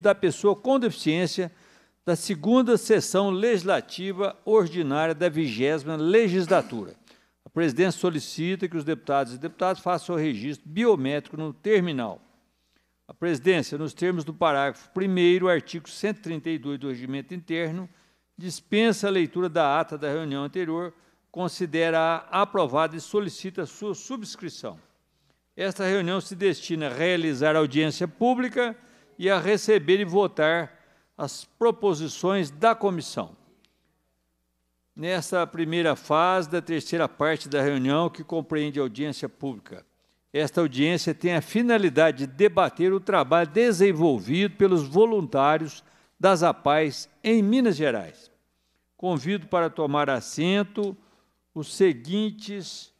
da Pessoa com Deficiência da segunda sessão legislativa ordinária da vigésima legislatura. A presidência solicita que os deputados e deputadas façam o registro biométrico no terminal. A presidência, nos termos do parágrafo 1 artigo 132 do Regimento Interno, dispensa a leitura da ata da reunião anterior, considera-a aprovada e solicita sua subscrição. Esta reunião se destina a realizar audiência pública e a receber e votar as proposições da comissão. Nesta primeira fase da terceira parte da reunião, que compreende audiência pública, esta audiência tem a finalidade de debater o trabalho desenvolvido pelos voluntários das APAES em Minas Gerais. Convido para tomar assento os seguintes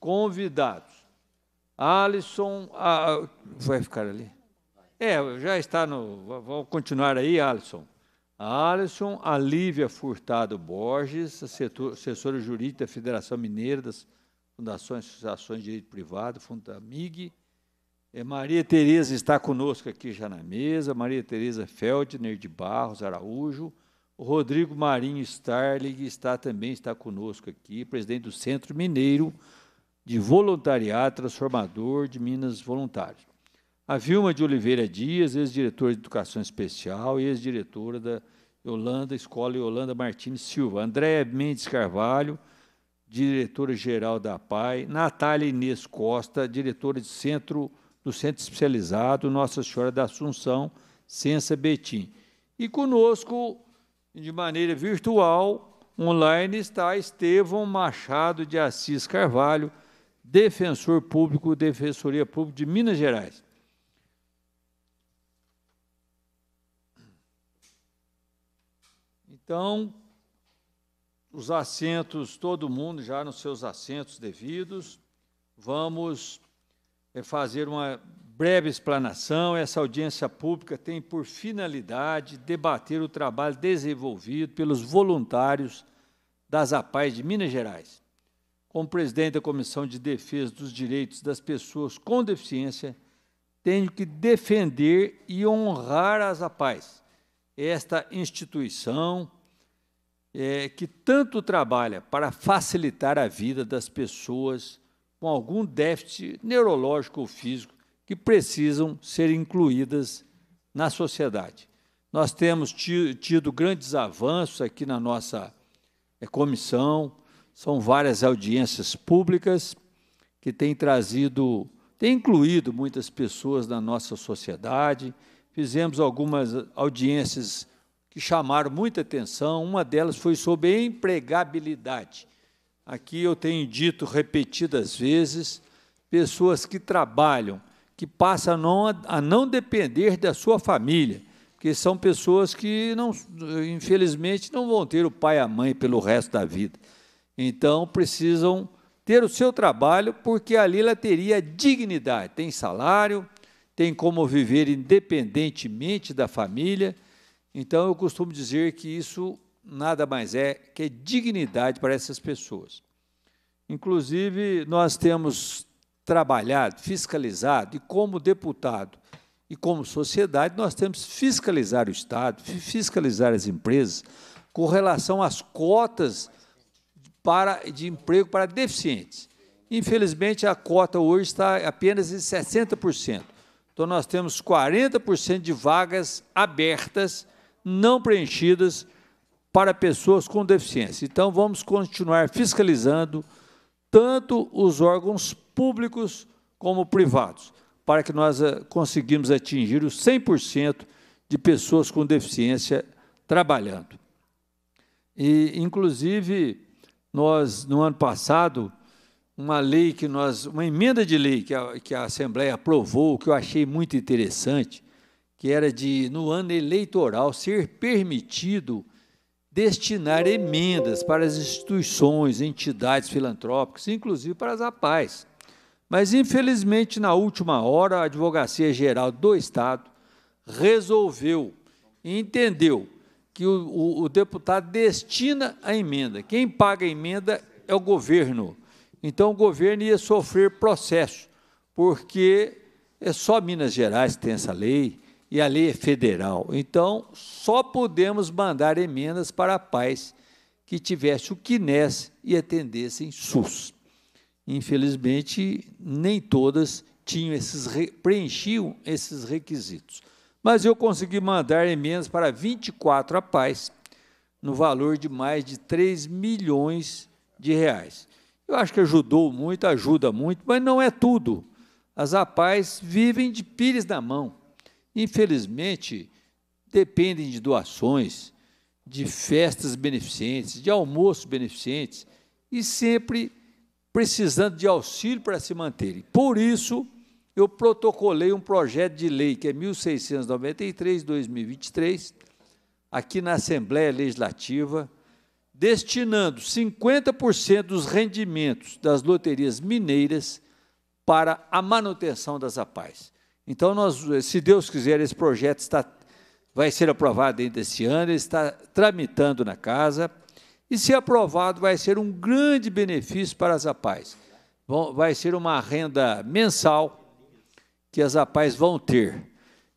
convidados. Alisson, ah, ah, vai ficar ali. É, já está no. Vamos continuar aí, Alisson. Alisson, a Lívia Furtado Borges, assessora jurídica da Federação Mineira das Fundações e Associações de Direito Privado, Fundamig. É, Maria Tereza está conosco aqui já na mesa. Maria Tereza Feldner de Barros Araújo. O Rodrigo Marinho Starling está também está conosco aqui, presidente do Centro Mineiro de Voluntariado Transformador de Minas Voluntários. A Vilma de Oliveira Dias, ex-diretora de Educação Especial e ex-diretora da Yolanda, Escola Yolanda Martins Silva. Andréa Mendes Carvalho, diretora-geral da PAI. Natália Inês Costa, diretora de centro, do Centro Especializado Nossa Senhora da Assunção, Censa Betim. E conosco, de maneira virtual, online, está Estevão Machado de Assis Carvalho, defensor público, Defensoria Pública de Minas Gerais. Então, os assentos, todo mundo já nos seus assentos devidos, vamos eh, fazer uma breve explanação. Essa audiência pública tem por finalidade debater o trabalho desenvolvido pelos voluntários das APAES de Minas Gerais. Como presidente da Comissão de Defesa dos Direitos das Pessoas com Deficiência, tenho que defender e honrar as APAES, esta instituição é, que tanto trabalha para facilitar a vida das pessoas com algum déficit neurológico ou físico que precisam ser incluídas na sociedade. Nós temos tido grandes avanços aqui na nossa é, comissão, são várias audiências públicas que têm trazido, têm incluído muitas pessoas na nossa sociedade, fizemos algumas audiências que chamaram muita atenção. Uma delas foi sobre empregabilidade. Aqui eu tenho dito repetidas vezes: pessoas que trabalham, que passam a não, a não depender da sua família, que são pessoas que, não, infelizmente, não vão ter o pai e a mãe pelo resto da vida. Então, precisam ter o seu trabalho, porque ali ela teria dignidade. Tem salário, tem como viver independentemente da família. Então, eu costumo dizer que isso nada mais é que dignidade para essas pessoas. Inclusive, nós temos trabalhado, fiscalizado, e como deputado e como sociedade, nós temos fiscalizar o Estado, fiscalizar as empresas com relação às cotas para, de emprego para deficientes. Infelizmente, a cota hoje está apenas em 60%. Então, nós temos 40% de vagas abertas, não preenchidas, para pessoas com deficiência. Então, vamos continuar fiscalizando tanto os órgãos públicos como privados, para que nós eh, conseguimos atingir os 100% de pessoas com deficiência trabalhando. E, inclusive, nós, no ano passado, uma lei que nós, uma emenda de lei que a, que a Assembleia aprovou, que eu achei muito interessante, que era de, no ano eleitoral, ser permitido destinar emendas para as instituições, entidades filantrópicas, inclusive para as APAES. Mas, infelizmente, na última hora, a Advocacia Geral do Estado resolveu, entendeu, que o, o, o deputado destina a emenda. Quem paga a emenda é o governo então o governo ia sofrer processo, porque é só Minas Gerais tem essa lei e a lei é federal. Então só podemos mandar emendas para a paz que tivesse o Kines e atendessem SUS. Infelizmente, nem todas tinham esses preenchiam esses requisitos. Mas eu consegui mandar emendas para 24 pais no valor de mais de 3 milhões de reais. Eu acho que ajudou muito, ajuda muito, mas não é tudo. As rapazes vivem de pires na mão. Infelizmente, dependem de doações, de festas beneficentes, de almoços beneficentes e sempre precisando de auxílio para se manterem. Por isso, eu protocolei um projeto de lei que é 1693-2023 aqui na Assembleia Legislativa destinando 50% dos rendimentos das loterias mineiras para a manutenção das APAES. Então, nós, se Deus quiser, esse projeto está, vai ser aprovado ainda este ano, ele está tramitando na casa, e se aprovado, vai ser um grande benefício para as APAES. Vai ser uma renda mensal que as APAES vão ter,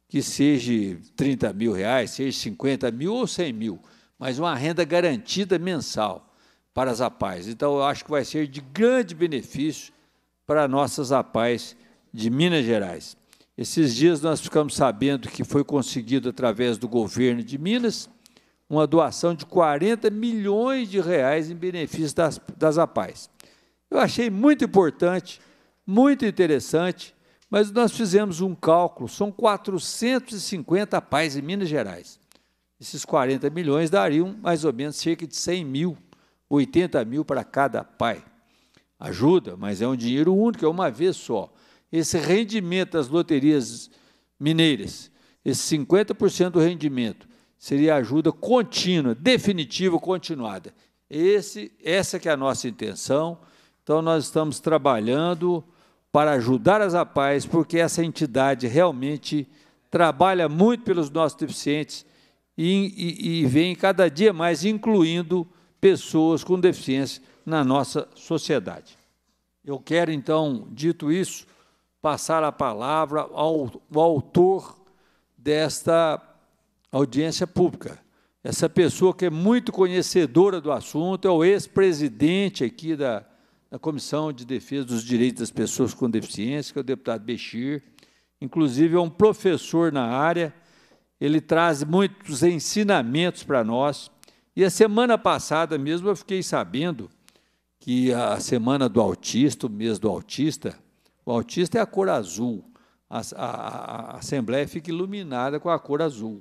que seja 30 mil reais, seja 50 mil ou 100 mil mas uma renda garantida mensal para as APAES. Então, eu acho que vai ser de grande benefício para nossas APAES de Minas Gerais. Esses dias nós ficamos sabendo que foi conseguido, através do governo de Minas, uma doação de 40 milhões de reais em benefício das, das APAES. Eu achei muito importante, muito interessante, mas nós fizemos um cálculo, são 450 APAES em Minas Gerais. Esses 40 milhões dariam mais ou menos cerca de 100 mil, 80 mil para cada pai. Ajuda, mas é um dinheiro único, é uma vez só. Esse rendimento das loterias mineiras, esse 50% do rendimento, seria ajuda contínua, definitiva, continuada. Esse, essa que é a nossa intenção. Então, nós estamos trabalhando para ajudar as APAES, porque essa entidade realmente trabalha muito pelos nossos deficientes, e, e, e vem cada dia mais incluindo pessoas com deficiência na nossa sociedade. Eu quero, então, dito isso, passar a palavra ao, ao autor desta audiência pública. Essa pessoa que é muito conhecedora do assunto é o ex-presidente aqui da, da Comissão de Defesa dos Direitos das Pessoas com Deficiência, que é o deputado Bechir. Inclusive, é um professor na área ele traz muitos ensinamentos para nós. E a semana passada mesmo eu fiquei sabendo que a semana do autista, o mês do autista, o autista é a cor azul. A, a, a Assembleia fica iluminada com a cor azul.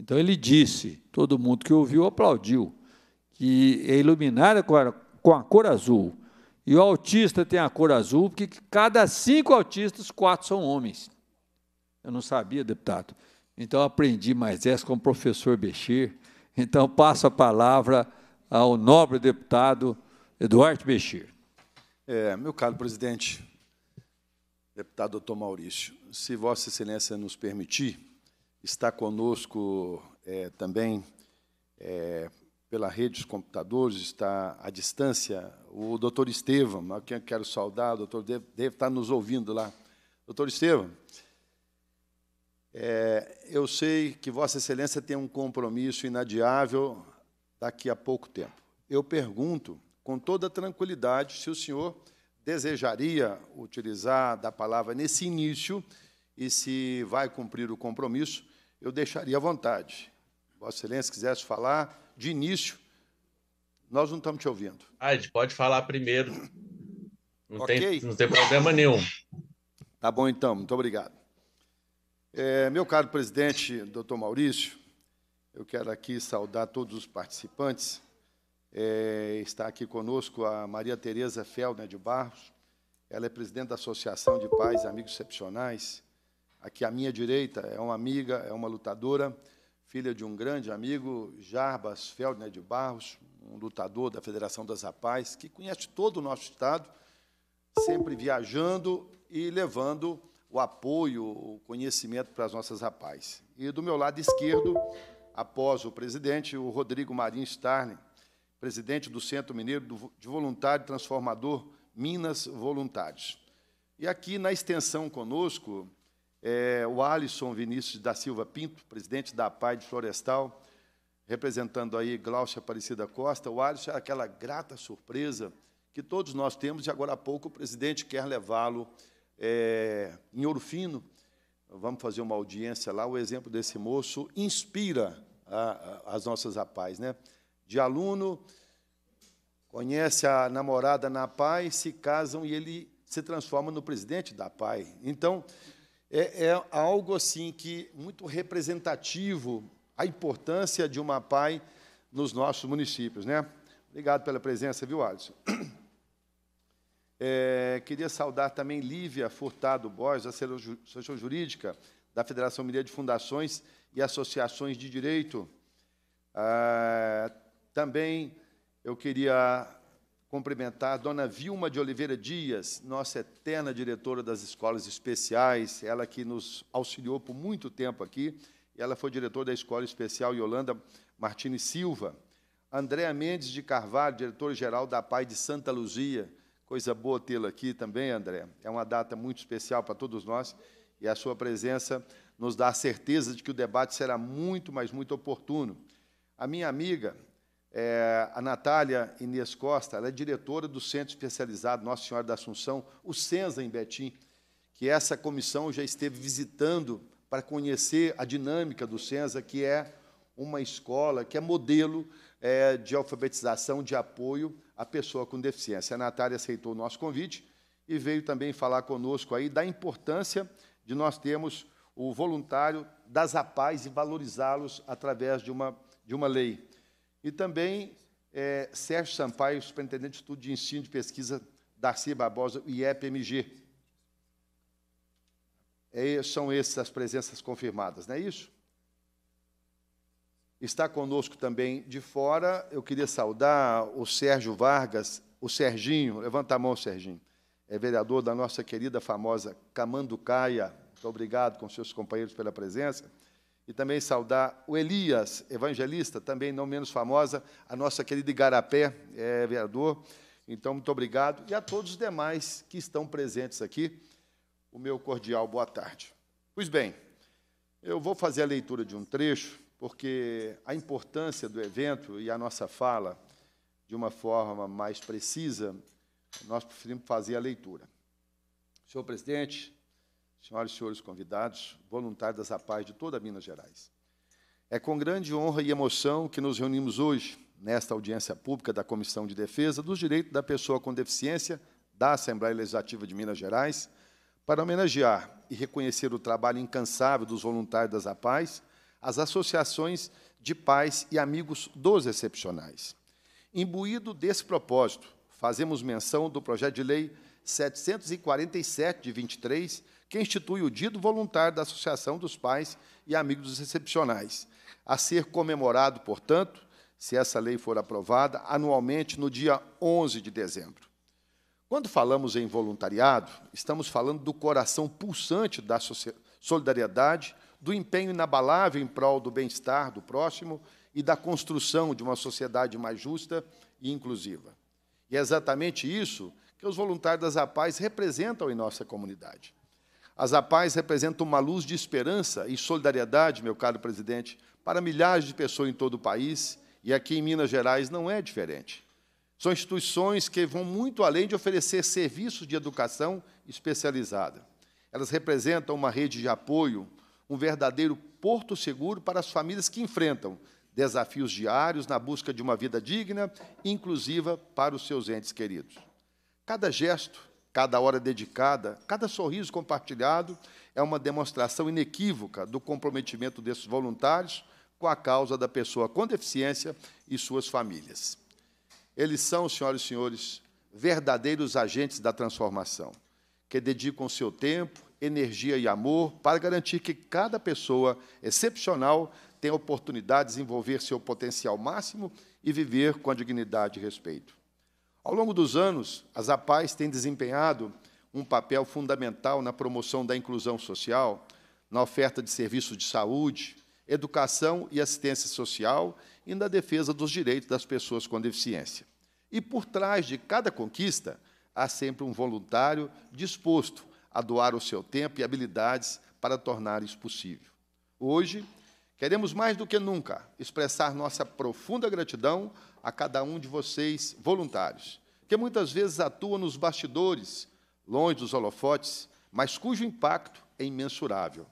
Então ele disse, todo mundo que ouviu aplaudiu, que é iluminada com a, com a cor azul. E o autista tem a cor azul, porque cada cinco autistas, quatro são homens. Eu não sabia, deputado. Então aprendi mais essa com o professor Bechir. Então passo a palavra ao nobre deputado Eduardo Bechir. É, meu caro presidente, deputado doutor Maurício, se Vossa Excelência nos permitir, está conosco é, também é, pela rede dos computadores, está à distância, o doutor Estevam, a quem eu quero saudar, o doutor deve, deve estar nos ouvindo lá. Doutor Estevam, é, eu sei que Vossa Excelência tem um compromisso inadiável daqui a pouco tempo. Eu pergunto, com toda tranquilidade, se o senhor desejaria utilizar da palavra nesse início e se vai cumprir o compromisso, eu deixaria à vontade. Vossa Excelência quisesse falar de início, nós não estamos te ouvindo. Ah, pode falar primeiro. Não, okay. tem, não tem problema nenhum. Tá bom, então. Muito obrigado. É, meu caro presidente, doutor Maurício, eu quero aqui saudar todos os participantes. É, está aqui conosco a Maria Tereza Felner né, de Barros, ela é presidente da Associação de Pais Amigos Excepcionais. Aqui à minha direita é uma amiga, é uma lutadora, filha de um grande amigo, Jarbas Feldner né, de Barros, um lutador da Federação das Rapazes, que conhece todo o nosso Estado, sempre viajando e levando o apoio, o conhecimento para as nossas rapazes. E do meu lado esquerdo, após o presidente, o Rodrigo Marins Starling, presidente do Centro Mineiro de Voluntário Transformador Minas Voluntários. E aqui na extensão conosco, é, o Alisson Vinícius da Silva Pinto, presidente da PAI de Florestal, representando aí Glaucia Aparecida Costa. O Alisson é aquela grata surpresa que todos nós temos e agora há pouco o presidente quer levá-lo é, em Ouro Fino, vamos fazer uma audiência lá, o exemplo desse moço inspira a, a, as nossas rapazes. Né? De aluno, conhece a namorada na PAI, se casam e ele se transforma no presidente da PAI. Então, é, é algo assim que muito representativo a importância de uma PAI nos nossos municípios. Né? Obrigado pela presença, viu, Alisson? É, queria saudar também Lívia Furtado Borges, a assessora jurídica da Federação Mineira de Fundações e Associações de Direito. Ah, também eu queria cumprimentar a dona Vilma de Oliveira Dias, nossa eterna diretora das escolas especiais, ela que nos auxiliou por muito tempo aqui, ela foi diretora da Escola Especial Yolanda Martins Silva. Andréa Mendes de Carvalho, diretora-geral da PAI de Santa Luzia, Coisa boa tê-lo aqui também, André. É uma data muito especial para todos nós e a sua presença nos dá a certeza de que o debate será muito, mas muito oportuno. A minha amiga, é, a Natália Inês Costa, ela é diretora do Centro Especializado Nossa Senhora da Assunção, o CENSA em Betim, que essa comissão já esteve visitando para conhecer a dinâmica do CENSA, que é uma escola que é modelo é, de alfabetização, de apoio a pessoa com deficiência. A Natália aceitou o nosso convite e veio também falar conosco aí da importância de nós termos o voluntário das APAES e valorizá-los através de uma, de uma lei. E também é, Sérgio Sampaio, superintendente de estudo de ensino de pesquisa da Darcy Barbosa, e É, são essas as presenças confirmadas, não é isso? Está conosco também de fora, eu queria saudar o Sérgio Vargas, o Serginho, levanta a mão, Serginho, é vereador da nossa querida, famosa Camanducaia. Muito obrigado com seus companheiros pela presença. E também saudar o Elias, evangelista, também não menos famosa, a nossa querida Igarapé, é vereador. Então, muito obrigado. E a todos os demais que estão presentes aqui, o meu cordial boa tarde. Pois bem, eu vou fazer a leitura de um trecho porque a importância do evento e a nossa fala, de uma forma mais precisa, nós preferimos fazer a leitura. Senhor presidente, senhoras e senhores convidados, voluntários das Apaes de toda Minas Gerais, é com grande honra e emoção que nos reunimos hoje nesta audiência pública da Comissão de Defesa dos Direitos da Pessoa com Deficiência da Assembleia Legislativa de Minas Gerais para homenagear e reconhecer o trabalho incansável dos voluntários das Apaes as associações de pais e amigos dos excepcionais. Imbuído desse propósito, fazemos menção do projeto de lei 747 de 23, que institui o Dia do Voluntário da Associação dos Pais e Amigos dos Excepcionais, a ser comemorado, portanto, se essa lei for aprovada, anualmente no dia 11 de dezembro. Quando falamos em voluntariado, estamos falando do coração pulsante da solidariedade do empenho inabalável em prol do bem-estar do próximo e da construção de uma sociedade mais justa e inclusiva. E é exatamente isso que os voluntários das APAES representam em nossa comunidade. As APAES representam uma luz de esperança e solidariedade, meu caro presidente, para milhares de pessoas em todo o país, e aqui em Minas Gerais não é diferente. São instituições que vão muito além de oferecer serviços de educação especializada. Elas representam uma rede de apoio um verdadeiro porto seguro para as famílias que enfrentam desafios diários na busca de uma vida digna, inclusiva para os seus entes queridos. Cada gesto, cada hora dedicada, cada sorriso compartilhado é uma demonstração inequívoca do comprometimento desses voluntários com a causa da pessoa com deficiência e suas famílias. Eles são, senhoras e senhores, verdadeiros agentes da transformação, que dedicam seu tempo, energia e amor para garantir que cada pessoa excepcional tenha oportunidade de desenvolver seu potencial máximo e viver com a dignidade e respeito. Ao longo dos anos, as Zapaz têm desempenhado um papel fundamental na promoção da inclusão social, na oferta de serviços de saúde, educação e assistência social e na defesa dos direitos das pessoas com deficiência. E por trás de cada conquista há sempre um voluntário disposto a doar o seu tempo e habilidades para tornar isso possível. Hoje, queremos mais do que nunca expressar nossa profunda gratidão a cada um de vocês, voluntários, que muitas vezes atuam nos bastidores, longe dos holofotes, mas cujo impacto é imensurável,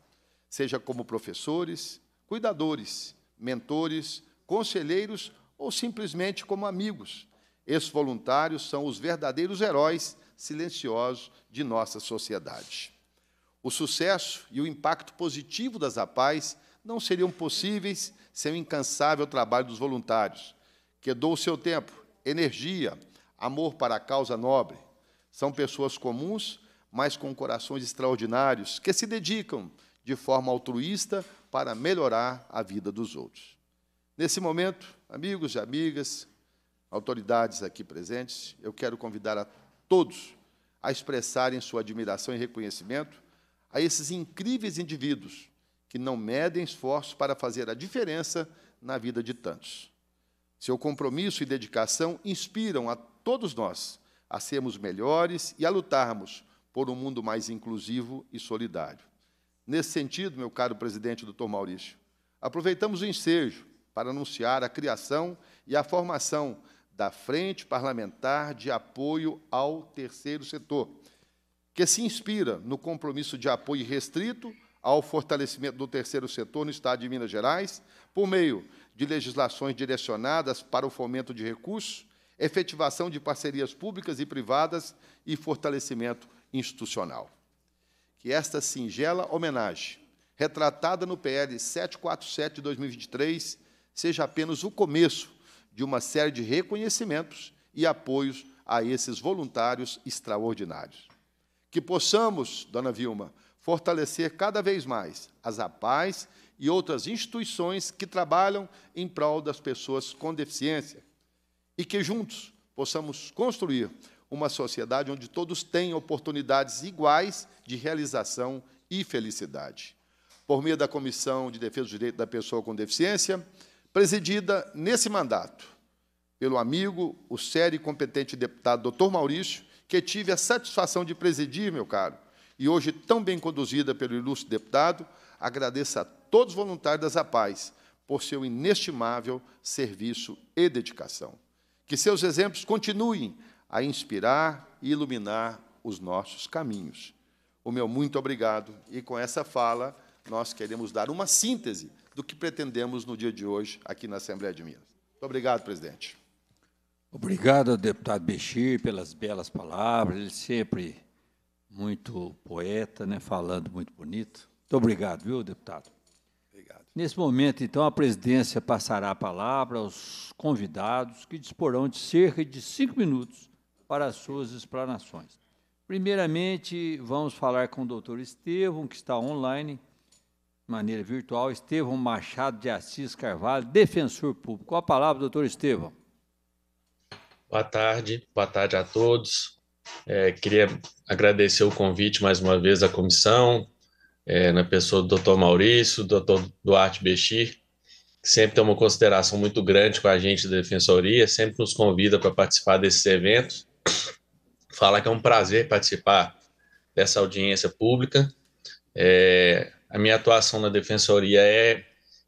seja como professores, cuidadores, mentores, conselheiros ou simplesmente como amigos. Esses voluntários são os verdadeiros heróis silenciosos de nossa sociedade. O sucesso e o impacto positivo das APAES não seriam possíveis sem o incansável trabalho dos voluntários, que dou o seu tempo, energia, amor para a causa nobre. São pessoas comuns, mas com corações extraordinários, que se dedicam de forma altruísta para melhorar a vida dos outros. Nesse momento, amigos e amigas, autoridades aqui presentes, eu quero convidar a todos a expressarem sua admiração e reconhecimento a esses incríveis indivíduos que não medem esforços para fazer a diferença na vida de tantos. Seu compromisso e dedicação inspiram a todos nós a sermos melhores e a lutarmos por um mundo mais inclusivo e solidário. Nesse sentido, meu caro presidente Dr. Maurício, aproveitamos o ensejo para anunciar a criação e a formação da Frente Parlamentar de Apoio ao Terceiro Setor, que se inspira no compromisso de apoio restrito ao fortalecimento do terceiro setor no Estado de Minas Gerais, por meio de legislações direcionadas para o fomento de recursos, efetivação de parcerias públicas e privadas e fortalecimento institucional. Que esta singela homenagem, retratada no PL 747 de 2023, seja apenas o começo de uma série de reconhecimentos e apoios a esses voluntários extraordinários. Que possamos, dona Vilma, fortalecer cada vez mais as APAES e outras instituições que trabalham em prol das pessoas com deficiência e que juntos possamos construir uma sociedade onde todos têm oportunidades iguais de realização e felicidade. Por meio da Comissão de Defesa dos Direitos da Pessoa com Deficiência, presidida nesse mandato pelo amigo, o sério e competente deputado doutor Maurício, que tive a satisfação de presidir, meu caro, e hoje tão bem conduzida pelo ilustre deputado, agradeço a todos os voluntários da Zapaz por seu inestimável serviço e dedicação. Que seus exemplos continuem a inspirar e iluminar os nossos caminhos. O meu muito obrigado. E com essa fala, nós queremos dar uma síntese do que pretendemos no dia de hoje aqui na Assembleia de Minas. Muito obrigado, presidente. Obrigado, deputado Bechir, pelas belas palavras. Ele sempre muito poeta, né, falando muito bonito. Muito obrigado, viu, deputado? Obrigado. Nesse momento, então, a presidência passará a palavra aos convidados, que disporão de cerca de cinco minutos para as suas explanações. Primeiramente, vamos falar com o doutor Estevam, que está online, maneira virtual, Estevão Machado de Assis Carvalho, defensor público. Qual a palavra, doutor Estevão? Boa tarde, boa tarde a todos. É, queria agradecer o convite mais uma vez à comissão, é, na pessoa do doutor Maurício, do doutor Duarte Bechir, que sempre tem uma consideração muito grande com a gente da Defensoria, sempre nos convida para participar desses eventos. Fala que é um prazer participar dessa audiência pública. É, a minha atuação na defensoria é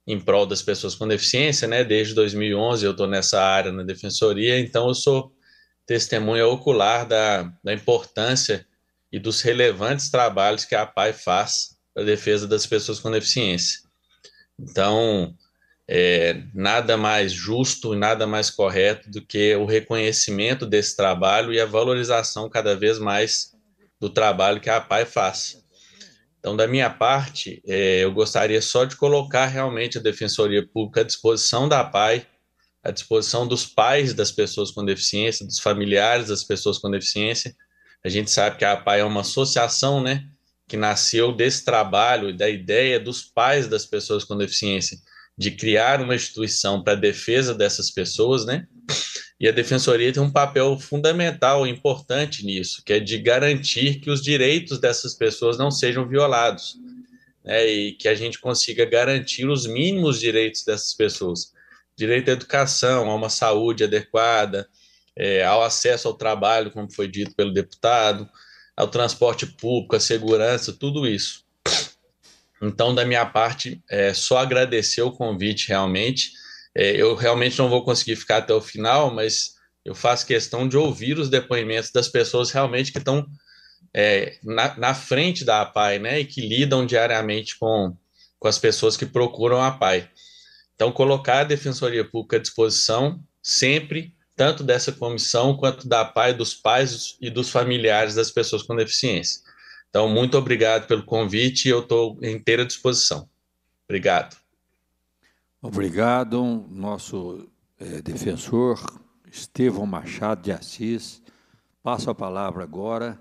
em prol das pessoas com deficiência, né? Desde 2011 eu estou nessa área na defensoria, então eu sou testemunha ocular da, da importância e dos relevantes trabalhos que a PAI faz para a defesa das pessoas com deficiência. Então, é, nada mais justo e nada mais correto do que o reconhecimento desse trabalho e a valorização cada vez mais do trabalho que a PAI faz. Então, da minha parte, eh, eu gostaria só de colocar realmente a Defensoria Pública à disposição da PAI, à disposição dos pais das pessoas com deficiência, dos familiares das pessoas com deficiência. A gente sabe que a PAI é uma associação, né, que nasceu desse trabalho e da ideia dos pais das pessoas com deficiência de criar uma instituição para defesa dessas pessoas, né? E a defensoria tem um papel fundamental, importante nisso, que é de garantir que os direitos dessas pessoas não sejam violados, né? e que a gente consiga garantir os mínimos direitos dessas pessoas: direito à educação, a uma saúde adequada, é, ao acesso ao trabalho, como foi dito pelo deputado, ao transporte público, à segurança, tudo isso. Então, da minha parte, é só agradecer o convite realmente é, eu realmente não vou conseguir ficar até o final, mas eu faço questão de ouvir os depoimentos das pessoas realmente que estão é, na, na, frente da APAI, né, e que lidam diariamente com, com as pessoas que procuram a APAI. Então, colocar a Defensoria Pública à disposição sempre, tanto dessa comissão quanto da APAI, dos pais e dos familiares das pessoas com deficiência. Então, muito obrigado pelo convite e eu estou inteira disposição. Obrigado. Obrigado, nosso é, defensor Estevão Machado de Assis. Passo a palavra agora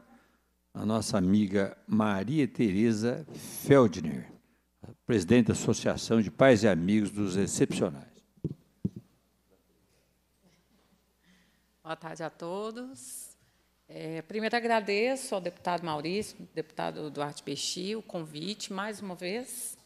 à nossa amiga Maria Tereza Feldner, presidente da Associação de Pais e Amigos dos Excepcionais. Boa tarde a todos. É, primeiro, agradeço ao deputado Maurício, deputado Duarte Peixi, o convite, mais uma vez,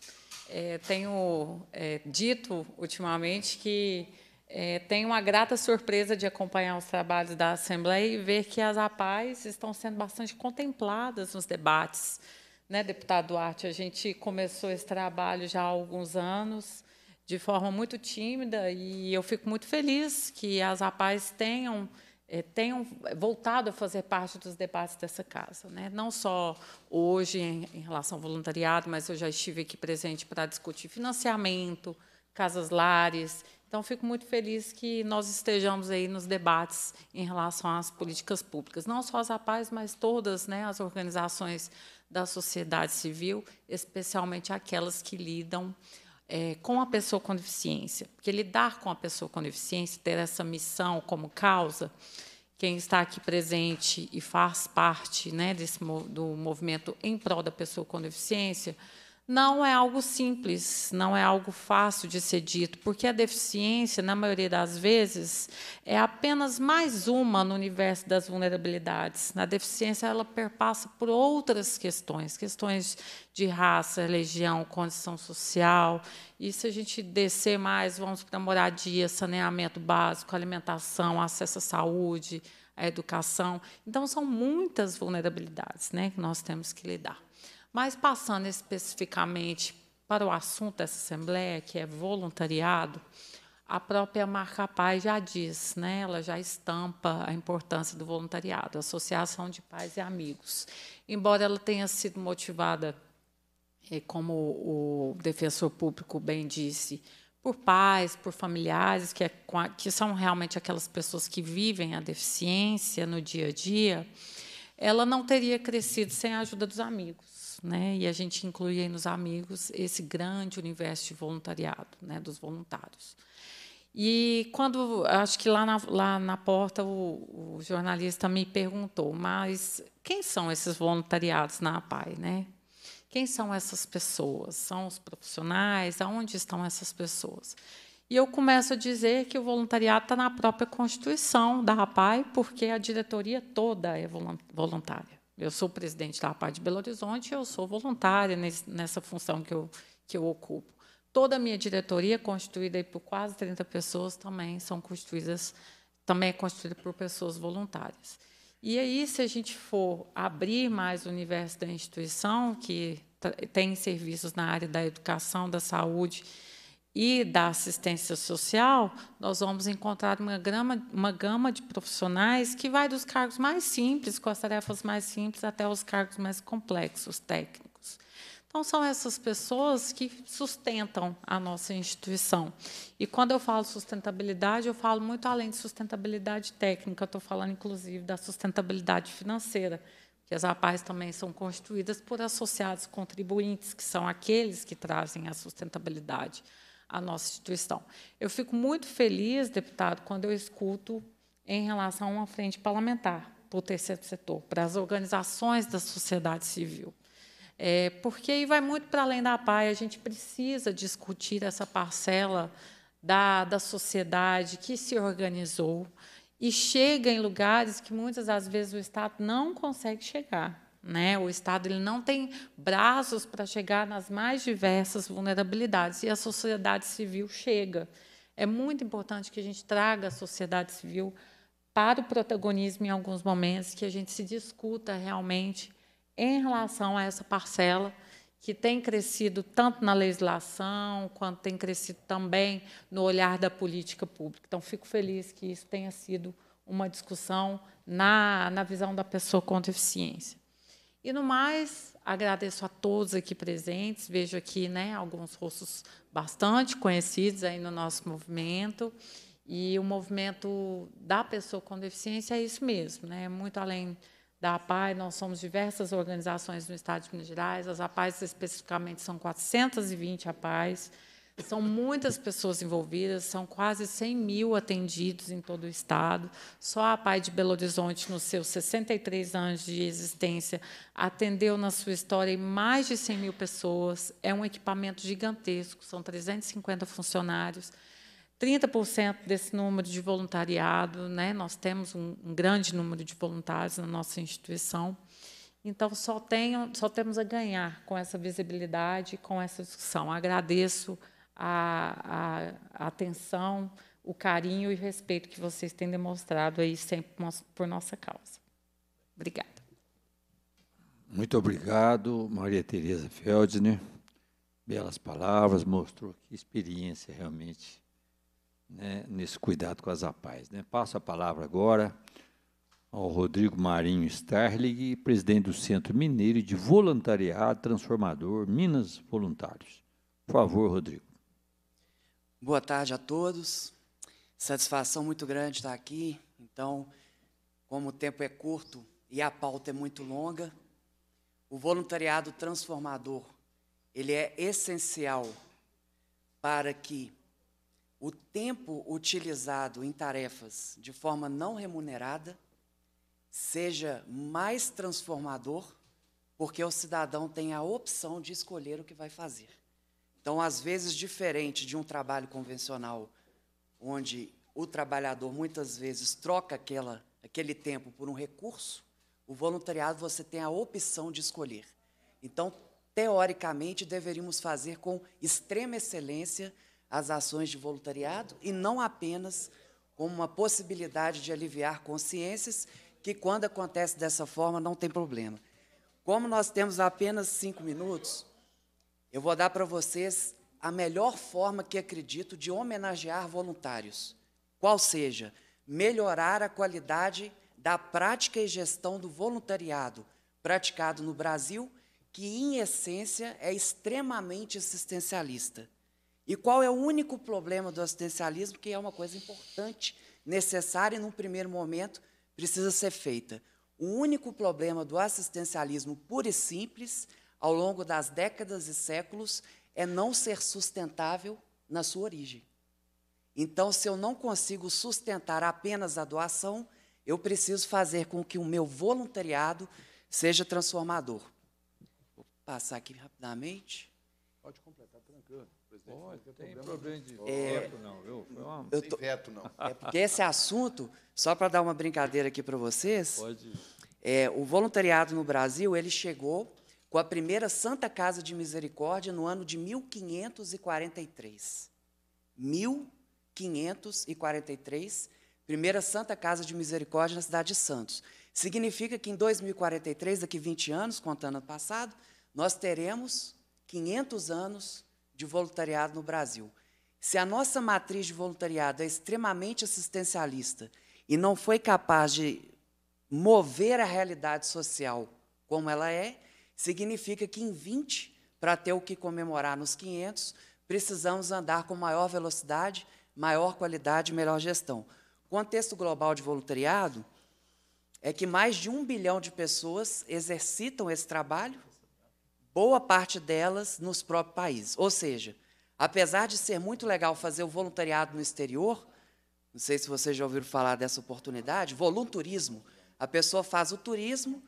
é, tenho é, dito ultimamente que é, tenho uma grata surpresa de acompanhar os trabalhos da Assembleia e ver que as APAES estão sendo bastante contempladas nos debates. Né, deputado Duarte, a gente começou esse trabalho já há alguns anos, de forma muito tímida, e eu fico muito feliz que as APAES tenham é, tenham voltado a fazer parte dos debates dessa casa. Né? Não só hoje, em, em, relação ao voluntariado, mas eu já estive aqui presente para discutir financiamento, casas lares. Então, fico muito feliz que nós estejamos aí nos debates em relação às políticas públicas. Não só as APAES, mas todas né, as organizações da sociedade civil, especialmente aquelas que lidam é, com a pessoa com deficiência, porque lidar com a pessoa com deficiência, ter essa missão como causa, quem está aqui presente e faz parte né, desse, do movimento em prol da pessoa com deficiência, não é algo simples, não é algo fácil de ser dito, porque a deficiência, na maioria das vezes, é apenas mais uma no universo das vulnerabilidades. Na deficiência, ela perpassa por outras questões, questões de raça, religião, condição social. E se a gente descer mais, vamos para moradia, saneamento básico, alimentação, acesso à saúde, à educação. Então, são muitas vulnerabilidades né, que nós temos que lidar. Mas passando especificamente para o assunto dessa assembleia, que é voluntariado, a própria marca Paz já diz, né? ela já estampa a importância do voluntariado, Associação de Pais e Amigos. Embora ela tenha sido motivada, eh, como o defensor público bem disse, por pais, por familiares, que, é, que são realmente aquelas pessoas que vivem a deficiência no dia a dia, ela não teria crescido sem a ajuda dos amigos né? E a gente inclui aí nos amigos esse grande universo de voluntariado, né? Dos voluntários. E quando acho que lá na, lá na porta o, o jornalista me perguntou, mas quem são esses voluntariados na APAI, né? Quem são essas pessoas? São os profissionais? Aonde estão essas pessoas? E eu começo a dizer que o voluntariado está na própria Constituição da APAI, porque a diretoria toda é voluntária. Eu sou presidente da APA de Belo Horizonte, eu sou voluntária nesse, nessa função que eu, que eu ocupo. Toda a minha diretoria, constituída por quase 30 pessoas, também são constituídas, também é constituída por pessoas voluntárias. E aí, se a gente for abrir mais o universo da instituição, que tem serviços na área da educação, da saúde e da assistência social, nós vamos encontrar uma gama, uma gama de profissionais que vai dos cargos mais simples, com as tarefas mais simples, até os cargos mais complexos, técnicos. Então, são essas pessoas que sustentam a nossa instituição. E quando eu falo sustentabilidade, eu falo muito além de sustentabilidade técnica, estou falando, inclusive, da sustentabilidade financeira, que as APAES também são constituídas por associados contribuintes, que são aqueles que trazem a sustentabilidade a nossa instituição. Eu fico muito feliz, deputado, quando eu escuto em relação a uma frente parlamentar para o terceiro setor, para as organizações da sociedade civil. É, porque aí vai muito para além da PAI, a gente precisa discutir essa parcela da, da sociedade que se organizou e chega em lugares que muitas das vezes o Estado não consegue chegar. Né? O Estado ele não tem braços para chegar nas mais diversas vulnerabilidades e a sociedade civil chega. É muito importante que a gente traga a sociedade civil para o protagonismo em alguns momentos, que a gente se discuta realmente em relação a essa parcela que tem crescido tanto na legislação, quanto tem crescido também no olhar da política pública. Então, fico feliz que isso tenha sido uma discussão na, na visão da pessoa com deficiência. E no mais, agradeço a todos aqui presentes. Vejo aqui né, alguns rostos bastante conhecidos aí no nosso movimento. E o movimento da pessoa com deficiência é isso mesmo, né? muito além da APAI, nós somos diversas organizações no estado de Minas Gerais, as APAIs especificamente são 420 APAIs, são muitas pessoas envolvidas, são quase 100 mil atendidos em todo o estado. Só a PAI de Belo Horizonte, nos seus 63 anos de existência, atendeu na sua história mais de 100 mil pessoas. É um equipamento gigantesco, são 350 funcionários. 30% desse número de voluntariado, né? nós temos um, um grande número de voluntários na nossa instituição. Então, só, tenho, só temos a ganhar com essa visibilidade, com essa discussão. Agradeço a, a, atenção, o carinho e o respeito que vocês têm demonstrado aí sempre por nossa causa. Obrigada. Muito obrigado, Maria Tereza Feldner. Belas palavras, mostrou que experiência realmente né, nesse cuidado com as apais. Né? Passo a palavra agora ao Rodrigo Marinho Starling, presidente do Centro Mineiro de Voluntariado Transformador Minas Voluntários. Por favor, Rodrigo. Boa tarde a todos. Satisfação muito grande estar aqui. Então, como o tempo é curto e a pauta é muito longa, o voluntariado transformador, ele é essencial para que o tempo utilizado em tarefas de forma não remunerada seja mais transformador, porque o cidadão tem a opção de escolher o que vai fazer. Então, às vezes, diferente de um trabalho convencional, onde o trabalhador muitas vezes troca aquela, aquele tempo por um recurso, o voluntariado você tem a opção de escolher. Então, teoricamente, deveríamos fazer com extrema excelência as ações de voluntariado e não apenas como uma possibilidade de aliviar consciências, que quando acontece dessa forma não tem problema. Como nós temos apenas cinco minutos, eu vou dar para vocês a melhor forma que acredito de homenagear voluntários, qual seja melhorar a qualidade da prática e gestão do voluntariado praticado no Brasil, que em essência é extremamente assistencialista. E qual é o único problema do assistencialismo que é uma coisa importante, necessária e num primeiro momento precisa ser feita? O único problema do assistencialismo puro e simples ao longo das décadas e séculos é não ser sustentável na sua origem. Então, se eu não consigo sustentar apenas a doação, eu preciso fazer com que o meu voluntariado seja transformador. Vou passar aqui rapidamente. Pode completar, tá tranquilo. Presidente, Pode, não tem problema, de é, não, viu? Foi eu tô, veto, não. É porque esse assunto, só para dar uma brincadeira aqui para vocês, Pode. É, o voluntariado no Brasil, ele chegou com a primeira Santa Casa de Misericórdia no ano de 1543. 1543, primeira Santa Casa de Misericórdia na cidade de Santos. Significa que em 2043, daqui 20 anos, contando ano passado, nós teremos 500 anos de voluntariado no Brasil. Se a nossa matriz de voluntariado é extremamente assistencialista e não foi capaz de mover a realidade social como ela é, Significa que em 20, para ter o que comemorar nos 500, precisamos andar com maior velocidade, maior qualidade e melhor gestão. O contexto global de voluntariado é que mais de um bilhão de pessoas exercitam esse trabalho, boa parte delas nos próprios países. Ou seja, apesar de ser muito legal fazer o voluntariado no exterior, não sei se vocês já ouviram falar dessa oportunidade, volunturismo. A pessoa faz o turismo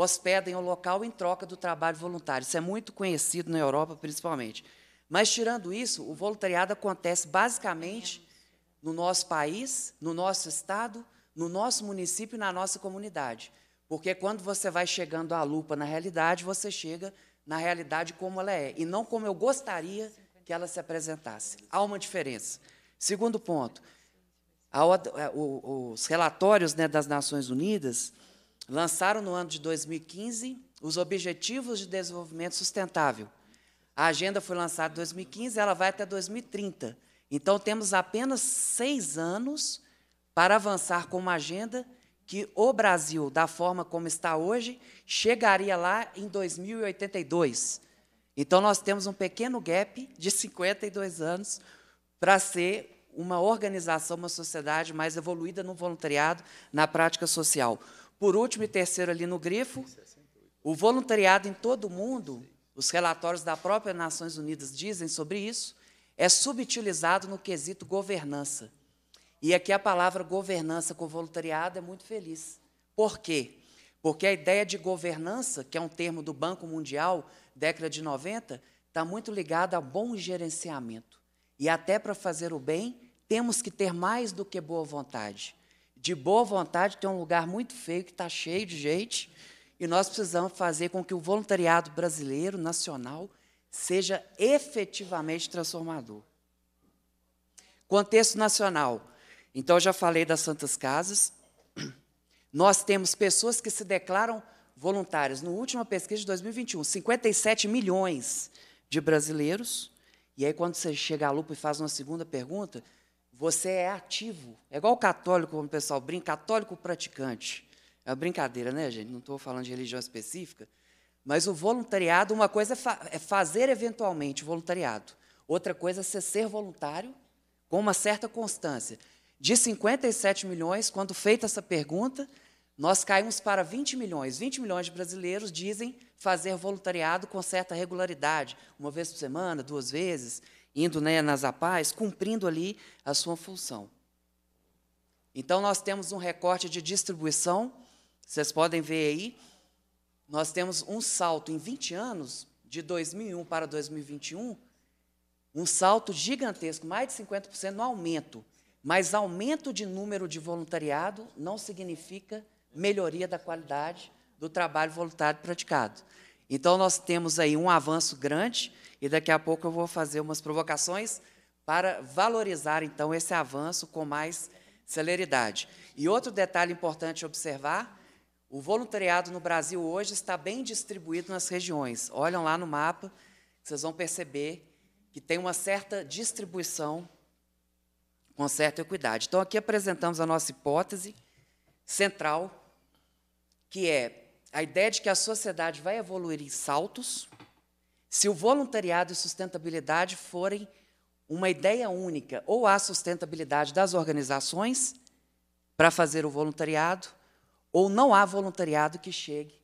hospedem o local em troca do trabalho voluntário. Isso é muito conhecido na Europa, principalmente. Mas, tirando isso, o voluntariado acontece basicamente no nosso país, no nosso estado, no nosso município e na nossa comunidade. Porque quando você vai chegando à lupa na realidade, você chega na realidade como ela é, e não como eu gostaria que ela se apresentasse. Há uma diferença. Segundo ponto, a, o, os relatórios né, das Nações Unidas lançaram no ano de 2015 os Objetivos de Desenvolvimento Sustentável. A agenda foi lançada em 2015, ela vai até 2030. Então, temos apenas seis anos para avançar com uma agenda que o Brasil, da forma como está hoje, chegaria lá em 2082. Então, nós temos um pequeno gap de 52 anos para ser uma organização, uma sociedade mais evoluída no voluntariado, na prática social. Por último e terceiro ali no grifo, o voluntariado em todo o mundo, os relatórios da própria Nações Unidas dizem sobre isso, é subutilizado no quesito governança. E aqui a palavra governança com voluntariado é muito feliz. Por quê? Porque a ideia de governança, que é um termo do Banco Mundial, década de 90, está muito ligada a bom gerenciamento. E até para fazer o bem, temos que ter mais do que boa vontade de boa vontade, tem um lugar muito feio que está cheio de gente, e nós precisamos fazer com que o voluntariado brasileiro, nacional, seja efetivamente transformador. Contexto nacional. Então, eu já falei das Santas Casas. Nós temos pessoas que se declaram voluntárias. No último pesquisa de 2021, 57 milhões de brasileiros. E aí, quando você chega à lupa e faz uma segunda pergunta, você é ativo. É igual o católico, como o pessoal brinca, católico praticante. É uma brincadeira, né, gente? Não estou falando de religião específica. Mas o voluntariado, uma coisa é, fa é fazer eventualmente o voluntariado. Outra coisa é ser, ser voluntário com uma certa constância. De 57 milhões, quando feita essa pergunta, nós caímos para 20 milhões. 20 milhões de brasileiros dizem fazer voluntariado com certa regularidade, uma vez por semana, duas vezes indo né, nas apais, cumprindo ali a sua função. Então, nós temos um recorte de distribuição, vocês podem ver aí, nós temos um salto em 20 anos, de 2001 para 2021, um salto gigantesco, mais de 50% no aumento. Mas aumento de número de voluntariado não significa melhoria da qualidade do trabalho voluntário praticado. Então, nós temos aí um avanço grande e daqui a pouco eu vou fazer umas provocações para valorizar, então, esse avanço com mais celeridade. E outro detalhe importante observar, o voluntariado no Brasil hoje está bem distribuído nas regiões. Olham lá no mapa, vocês vão perceber que tem uma certa distribuição com certa equidade. Então, aqui apresentamos a nossa hipótese central, que é a ideia de que a sociedade vai evoluir em saltos se o voluntariado e sustentabilidade forem uma ideia única, ou a sustentabilidade das organizações para fazer o voluntariado, ou não há voluntariado que chegue,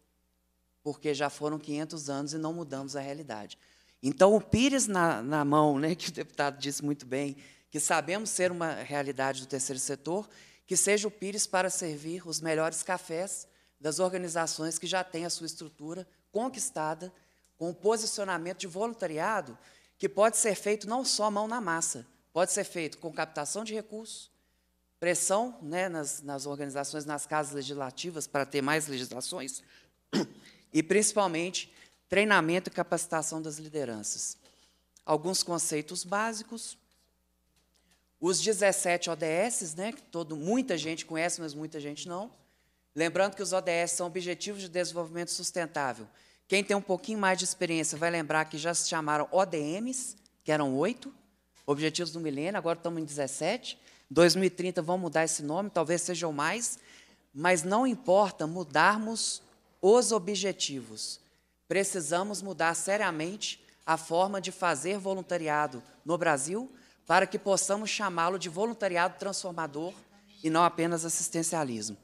porque já foram 500 anos e não mudamos a realidade. Então, o Pires na, na mão, né, que o deputado disse muito bem, que sabemos ser uma realidade do terceiro setor, que seja o Pires para servir os melhores cafés das organizações que já têm a sua estrutura conquistada com o posicionamento de voluntariado que pode ser feito não só mão na massa, pode ser feito com captação de recursos, pressão né, nas, nas organizações, nas casas legislativas para ter mais legislações e, principalmente, treinamento e capacitação das lideranças. Alguns conceitos básicos, os 17 ODS, né, que todo, muita gente conhece, mas muita gente não, Lembrando que os ODS são Objetivos de Desenvolvimento Sustentável. Quem tem um pouquinho mais de experiência vai lembrar que já se chamaram ODMs, que eram oito, Objetivos do Milênio, agora estamos em 17. 2030 vão mudar esse nome, talvez sejam mais, mas não importa mudarmos os objetivos. Precisamos mudar seriamente a forma de fazer voluntariado no Brasil para que possamos chamá-lo de voluntariado transformador e não apenas assistencialismo.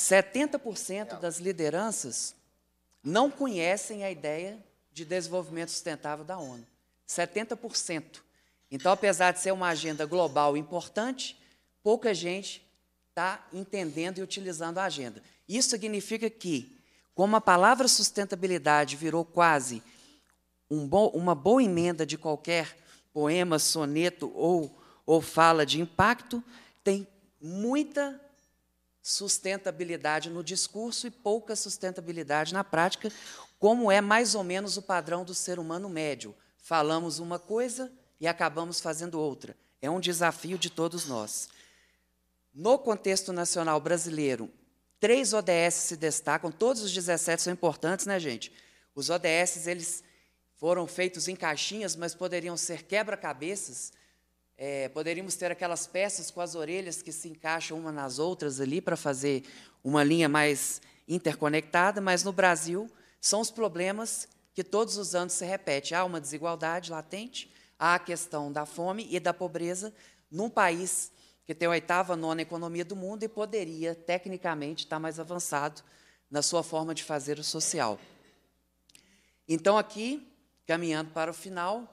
70% das lideranças não conhecem a ideia de desenvolvimento sustentável da ONU. 70%. Então, apesar de ser uma agenda global importante, pouca gente está entendendo e utilizando a agenda. Isso significa que, como a palavra sustentabilidade virou quase um uma boa emenda de qualquer poema, soneto ou, ou fala de impacto, tem muita sustentabilidade no discurso e pouca sustentabilidade na prática, como é mais ou menos o padrão do ser humano médio. Falamos uma coisa e acabamos fazendo outra. É um desafio de todos nós. No contexto nacional brasileiro, três ODS se destacam, todos os 17 são importantes, né, gente? Os ODS, eles foram feitos em caixinhas, mas poderiam ser quebra-cabeças é, poderíamos ter aquelas peças com as orelhas que se encaixam uma nas outras ali para fazer uma linha mais interconectada, mas no Brasil são os problemas que todos os anos se repete. Há uma desigualdade latente, há a questão da fome e da pobreza num país que tem a oitava, nona economia do mundo e poderia, tecnicamente, estar tá mais avançado na sua forma de fazer o social. Então, aqui, caminhando para o final,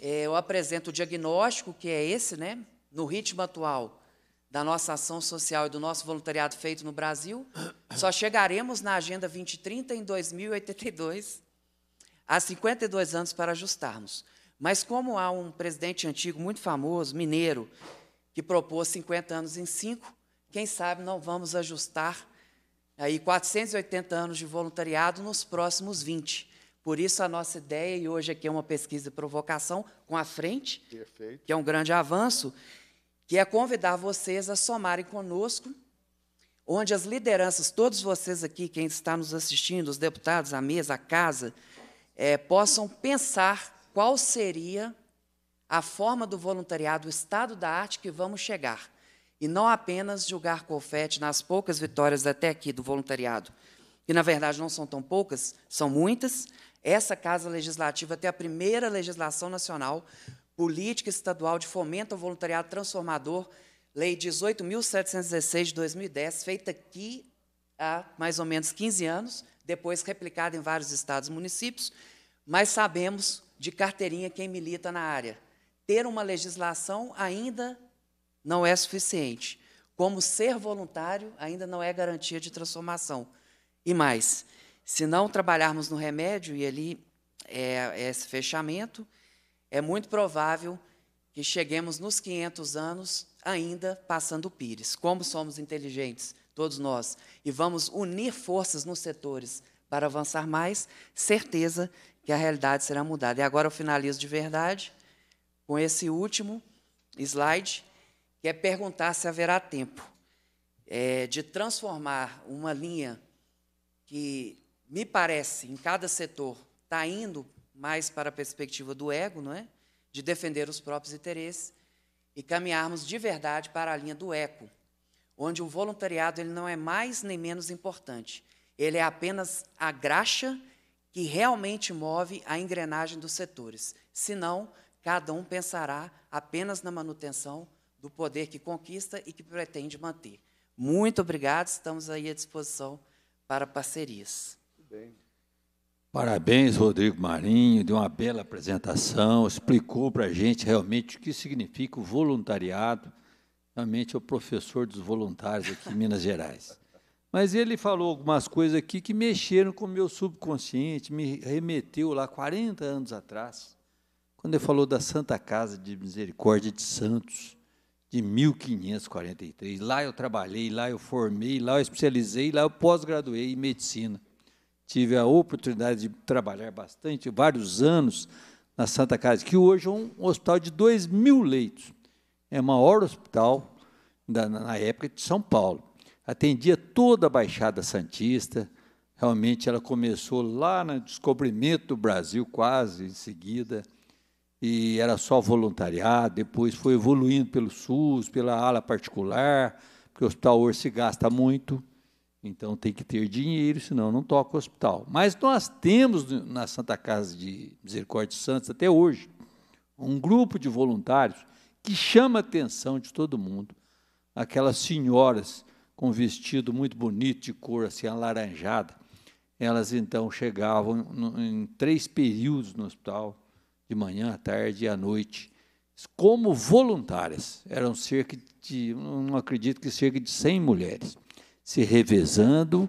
é, eu apresento o diagnóstico, que é esse, né? No ritmo atual da nossa ação social e do nosso voluntariado feito no Brasil, só chegaremos na Agenda 2030 em 2082, há 52 anos para ajustarmos. Mas como há um presidente antigo muito famoso, mineiro, que propôs 50 anos em 5, quem sabe não vamos ajustar aí 480 anos de voluntariado nos próximos 20. Por isso, a nossa ideia, e hoje aqui é uma pesquisa e provocação com a frente, Perfeito. que é um grande avanço, que é convidar vocês a somarem conosco, onde as lideranças, todos vocês aqui, quem está nos assistindo, os deputados, a mesa, a casa, é, possam pensar qual seria a forma do voluntariado, o estado da arte que vamos chegar. E não apenas julgar confete nas poucas vitórias até aqui do voluntariado, que na verdade não são tão poucas, são muitas, essa Casa Legislativa ter a primeira legislação nacional, política estadual de fomento ao voluntariado transformador, Lei 18.716 de 2010, feita aqui há mais ou menos 15 anos, depois replicada em vários estados e municípios, mas sabemos de carteirinha quem milita na área. Ter uma legislação ainda não é suficiente. Como ser voluntário ainda não é garantia de transformação. E mais, se não trabalharmos no remédio, e ali é, é esse fechamento, é muito provável que cheguemos nos 500 anos ainda passando o pires. Como somos inteligentes, todos nós, e vamos unir forças nos setores para avançar mais, certeza que a realidade será mudada. E agora eu finalizo de verdade com esse último slide, que é perguntar se haverá tempo é, de transformar uma linha que me parece, em cada setor, está indo mais para a perspectiva do ego, não é? de defender os próprios interesses e caminharmos de verdade para a linha do eco, onde o voluntariado ele não é mais nem menos importante. Ele é apenas a graxa que realmente move a engrenagem dos setores. Senão, cada um pensará apenas na manutenção do poder que conquista e que pretende manter. Muito obrigado, estamos aí à disposição para parcerias bem. Parabéns, Rodrigo Marinho, deu uma bela apresentação, explicou para a gente realmente o que significa o voluntariado. Realmente é o professor dos voluntários aqui em Minas Gerais. Mas ele falou algumas coisas aqui que mexeram com o meu subconsciente, me remeteu lá 40 anos atrás, quando ele falou da Santa Casa de Misericórdia de Santos, de 1543. Lá eu trabalhei, lá eu formei, lá eu especializei, lá eu pós-graduei em medicina tive a oportunidade de trabalhar bastante, vários anos, na Santa Casa, que hoje é um hospital de 2 mil leitos. É o maior hospital, da, na época, de São Paulo. Atendia toda a Baixada Santista, realmente ela começou lá no descobrimento do Brasil, quase em seguida, e era só voluntariado, depois foi evoluindo pelo SUS, pela ala particular, porque o hospital hoje se gasta muito, então tem que ter dinheiro, senão não toca o hospital. Mas nós temos na Santa Casa de Misericórdia de Santos, até hoje, um grupo de voluntários que chama a atenção de todo mundo. Aquelas senhoras com vestido muito bonito, de cor assim alaranjada, elas então chegavam em três períodos no hospital, de manhã, à tarde e à noite, como voluntárias. Eram cerca de, não acredito que cerca de 100 mulheres se revezando,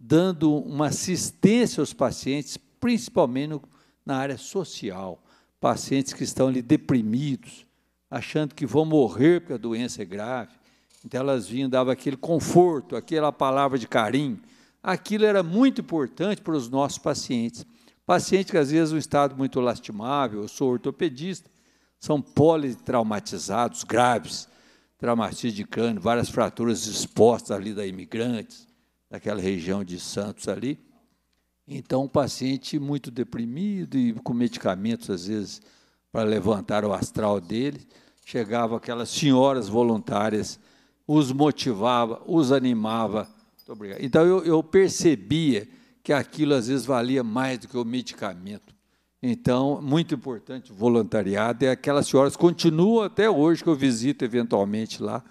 dando uma assistência aos pacientes, principalmente na área social. Pacientes que estão ali deprimidos, achando que vão morrer porque a doença é grave. Então elas vinham, dava aquele conforto, aquela palavra de carinho. Aquilo era muito importante para os nossos pacientes. pacientes que às vezes um estado muito lastimável, eu sou ortopedista, são politraumatizados graves, traumatismo de crânio, várias fraturas expostas ali da imigrantes, daquela região de Santos ali. Então, um paciente muito deprimido e com medicamentos, às vezes, para levantar o astral dele. Chegava aquelas senhoras voluntárias, os motivava, os animava. Então, eu, eu percebia que aquilo, às vezes, valia mais do que o medicamento. Então, muito importante o voluntariado. E aquelas senhoras continuam até hoje, que eu visito eventualmente lá,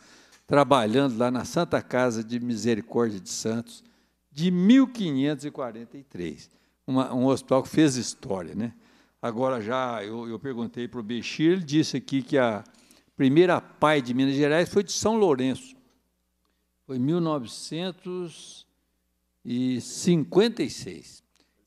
trabalhando lá na Santa Casa de Misericórdia de Santos, de 1543. Uma, um hospital que fez história. Né? Agora, já eu, eu perguntei para o Bechir, ele disse aqui que a primeira PAI de Minas Gerais foi de São Lourenço. Foi 1956.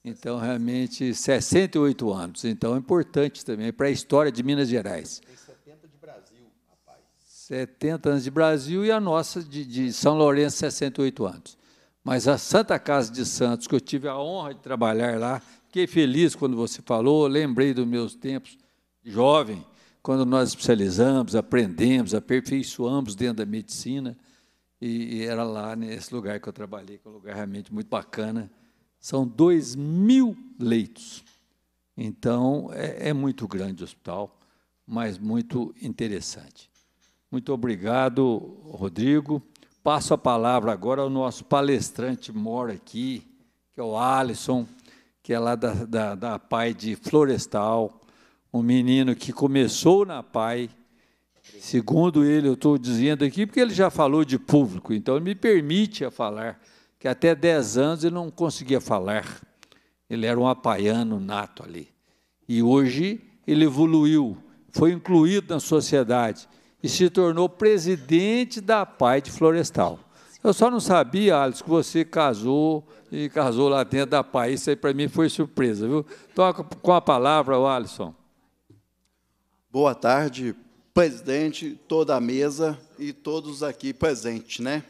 Então, realmente, 68 anos. Então, é importante também para a história de Minas Gerais. Tem 70 de Brasil, rapaz. 70 anos de Brasil e a nossa de, de São Lourenço, 68 anos. Mas a Santa Casa de Santos, que eu tive a honra de trabalhar lá, fiquei feliz quando você falou, lembrei dos meus tempos jovem, quando nós especializamos, aprendemos, aperfeiçoamos dentro da medicina, e, e era lá nesse lugar que eu trabalhei, que é um lugar realmente muito bacana são 2 mil leitos. Então, é, é muito grande o hospital, mas muito interessante. Muito obrigado, Rodrigo. Passo a palavra agora ao nosso palestrante mora aqui, que é o Alisson, que é lá da, da, da PAI de Florestal, um menino que começou na PAI, segundo ele, eu estou dizendo aqui, porque ele já falou de público, então me permite a falar que até 10 anos ele não conseguia falar. Ele era um apaiano nato ali. E hoje ele evoluiu, foi incluído na sociedade e se tornou presidente da PAI de Florestal. Eu só não sabia, Alex, que você casou e casou lá dentro da PAI. Isso aí para mim foi surpresa, viu? Toca com a palavra, Alisson. Boa tarde, presidente, toda a mesa e todos aqui presentes, né?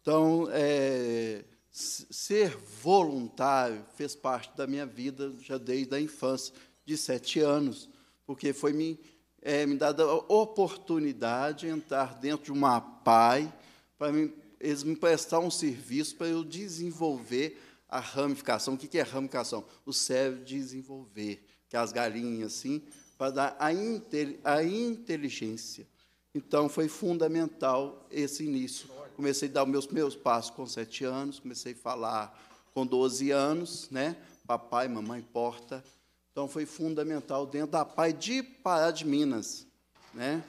Então, é, ser voluntário fez parte da minha vida já desde a infância, de sete anos, porque foi me, é, me dada a oportunidade de entrar dentro de uma PAI, para eles me prestar um serviço para eu desenvolver a ramificação. O que é ramificação? O cérebro desenvolver, que é as galinhas, assim, para dar a, inte a inteligência. Então, foi fundamental esse início comecei a dar meus meus passos com sete anos, comecei a falar com 12 anos, né? Papai, mamãe, porta. Então foi fundamental dentro da PAI de Pará de Minas, né?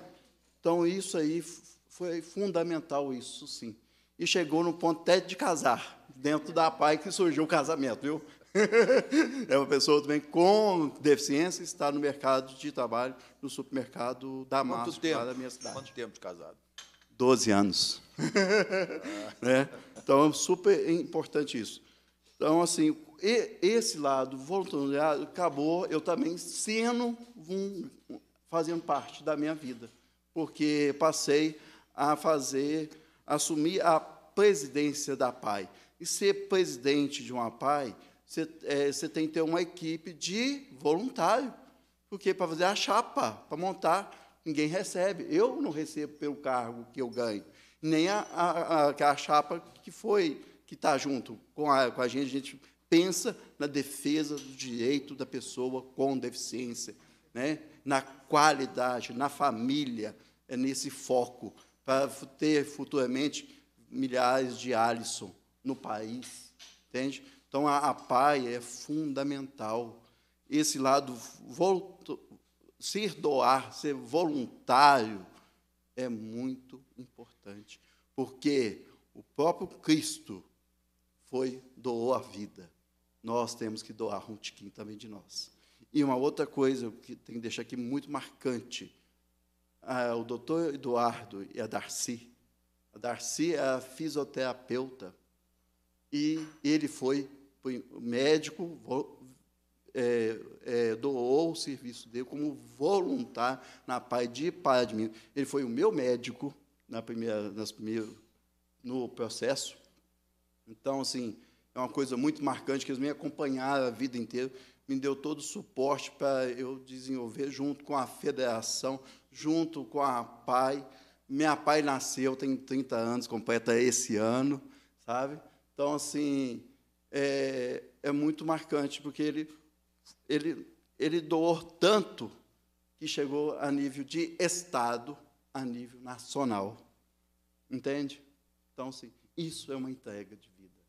Então isso aí foi fundamental isso sim. E chegou no ponto até de casar, dentro da PAI que surgiu o casamento, viu? é uma pessoa também com deficiência, está no mercado de trabalho, no supermercado da Quanto da minha cidade. Quanto tempo de casado? 12 anos. né? Então, é super importante isso. Então, assim, esse lado voluntariado acabou eu também sendo um, fazendo parte da minha vida, porque passei a fazer, assumir a presidência da PAI. E ser presidente de uma PAI, você, é, você tem que ter uma equipe de voluntário, porque para fazer a chapa, para montar ninguém recebe. Eu não recebo pelo cargo que eu ganho, nem a, a, a, a chapa que foi, que está junto com a, com a gente. A gente pensa na defesa do direito da pessoa com deficiência, né? na qualidade, na família, é nesse foco, para ter futuramente milhares de Alisson no país, entende? Então, a, a PAI é fundamental. Esse lado voltou ser doar, ser voluntário, é muito importante, porque o próprio Cristo foi doou a vida. Nós temos que doar um tiquinho também de nós. E uma outra coisa que tem que deixar aqui muito marcante, ah, o doutor Eduardo e a Darcy. A Darcy é a fisioterapeuta e ele foi médico é, é, doou o serviço dele como voluntário na PAI de Padme. Ele foi o meu médico na primeira, nas primeiras, no processo. Então, assim, é uma coisa muito marcante que eles me acompanharam a vida inteira, me deu todo o suporte para eu desenvolver junto com a federação, junto com a PAI. Minha PAI nasceu, tem 30 anos, completa esse ano, sabe? Então, assim, é, é muito marcante, porque ele ele, ele doou tanto que chegou a nível de Estado, a nível nacional. Entende? Então, sim. isso é uma entrega de vida.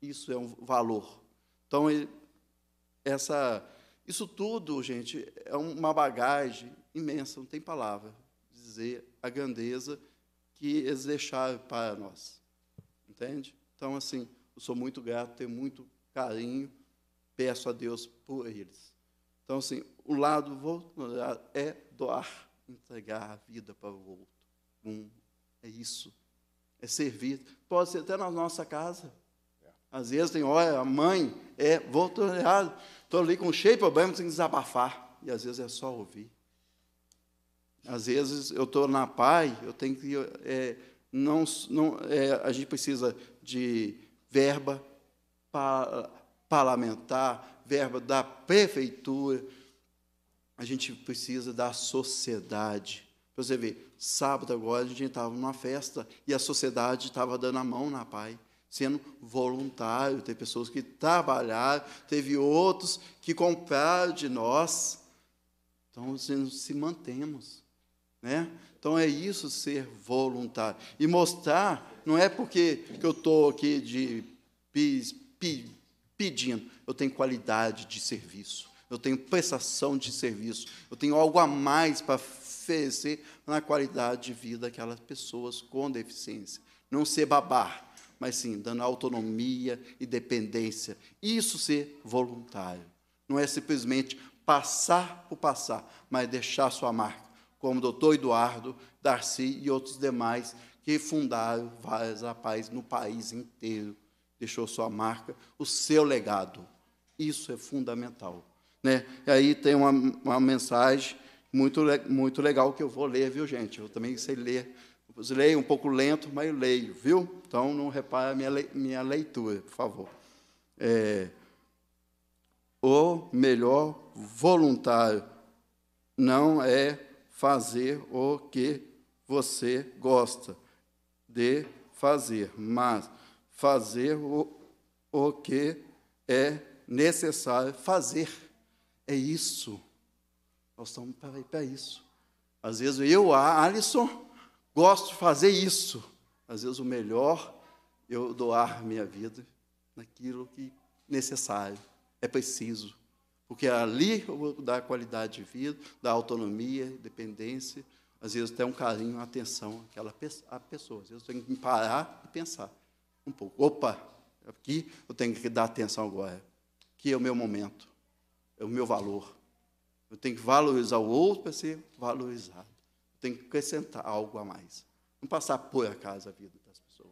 Isso é um valor. Então, ele, essa, isso tudo, gente, é uma bagagem imensa, não tem palavra dizer a grandeza que eles deixaram para nós. Entende? Então, assim, eu sou muito grato, tenho muito carinho peço a Deus por eles. Então, assim, o lado voluntário é doar, entregar a vida para o outro. Um, é isso. É servir. Pode ser até na nossa casa. É. Às vezes tem hora, a mãe é voluntariado. Estou ali com cheio de problema, tenho que desabafar. E às vezes é só ouvir. Às vezes eu estou na pai, eu tenho que. É, não, não, é, a gente precisa de verba para parlamentar, verba da prefeitura. A gente precisa da sociedade. Para você ver, sábado agora a gente estava numa festa e a sociedade estava dando a mão na PAI, sendo voluntário. Tem pessoas que trabalharam, teve outros que compraram de nós. Então, se mantemos. Né? Então, é isso ser voluntário. E mostrar, não é porque que eu estou aqui de pis, pis, pedindo. Eu tenho qualidade de serviço, eu tenho prestação de serviço, eu tenho algo a mais para oferecer na qualidade de vida daquelas pessoas com deficiência. Não ser babá, mas sim dando autonomia e dependência. Isso ser voluntário. Não é simplesmente passar por passar, mas deixar sua marca, como o doutor Eduardo, Darcy e outros demais que fundaram várias rapazes no país inteiro deixou sua marca, o seu legado. Isso é fundamental. Né? E aí tem uma, uma mensagem muito, muito legal que eu vou ler, viu, gente? Eu também sei ler. Eu leio um pouco lento, mas eu leio, viu? Então, não repare a minha, minha leitura, por favor. É, o melhor voluntário não é fazer o que você gosta de fazer, mas fazer o, o que é necessário fazer. É isso. Nós estamos para isso. Às vezes eu, a Alisson, gosto de fazer isso. Às vezes o melhor eu doar minha vida naquilo que é necessário, é preciso. Porque ali eu vou dar qualidade de vida, dar autonomia, dependência, às vezes até um carinho, uma atenção àquela pessoa. Às vezes eu tenho que parar e pensar um pouco. Opa, aqui eu tenho que dar atenção agora. Aqui é o meu momento, é o meu valor. Eu tenho que valorizar o outro para ser valorizado. Eu tenho que acrescentar algo a mais. Não passar por acaso a vida das pessoas.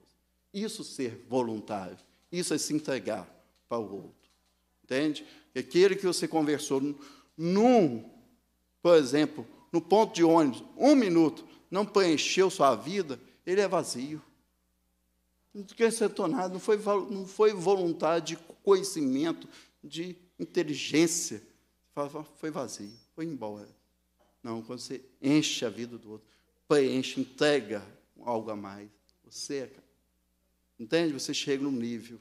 Isso é ser voluntário, isso é se entregar para o outro. Entende? E aquele que você conversou num, por exemplo, no ponto de ônibus, um minuto, não preencheu sua vida, ele é vazio não acertou nada, não foi, não foi vontade, conhecimento, de inteligência. Foi vazio, foi embora. Não, quando você enche a vida do outro, preenche, entrega algo a mais, você é Entende? Você chega num nível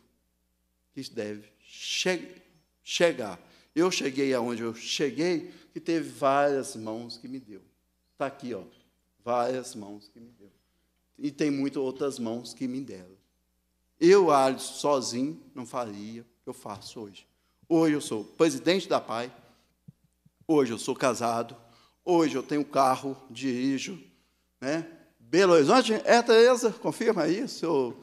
que deve che chegar. Eu cheguei aonde eu cheguei, que teve várias mãos que me deu. Está aqui, ó. Várias mãos que me deu. E tem muitas outras mãos que me deram. Eu, Alisson, sozinho, não faria o que eu faço hoje. Hoje eu sou presidente da PAI, hoje eu sou casado, hoje eu tenho carro, dirijo. Né? Belo Horizonte, é, Tereza? Confirma aí, seu...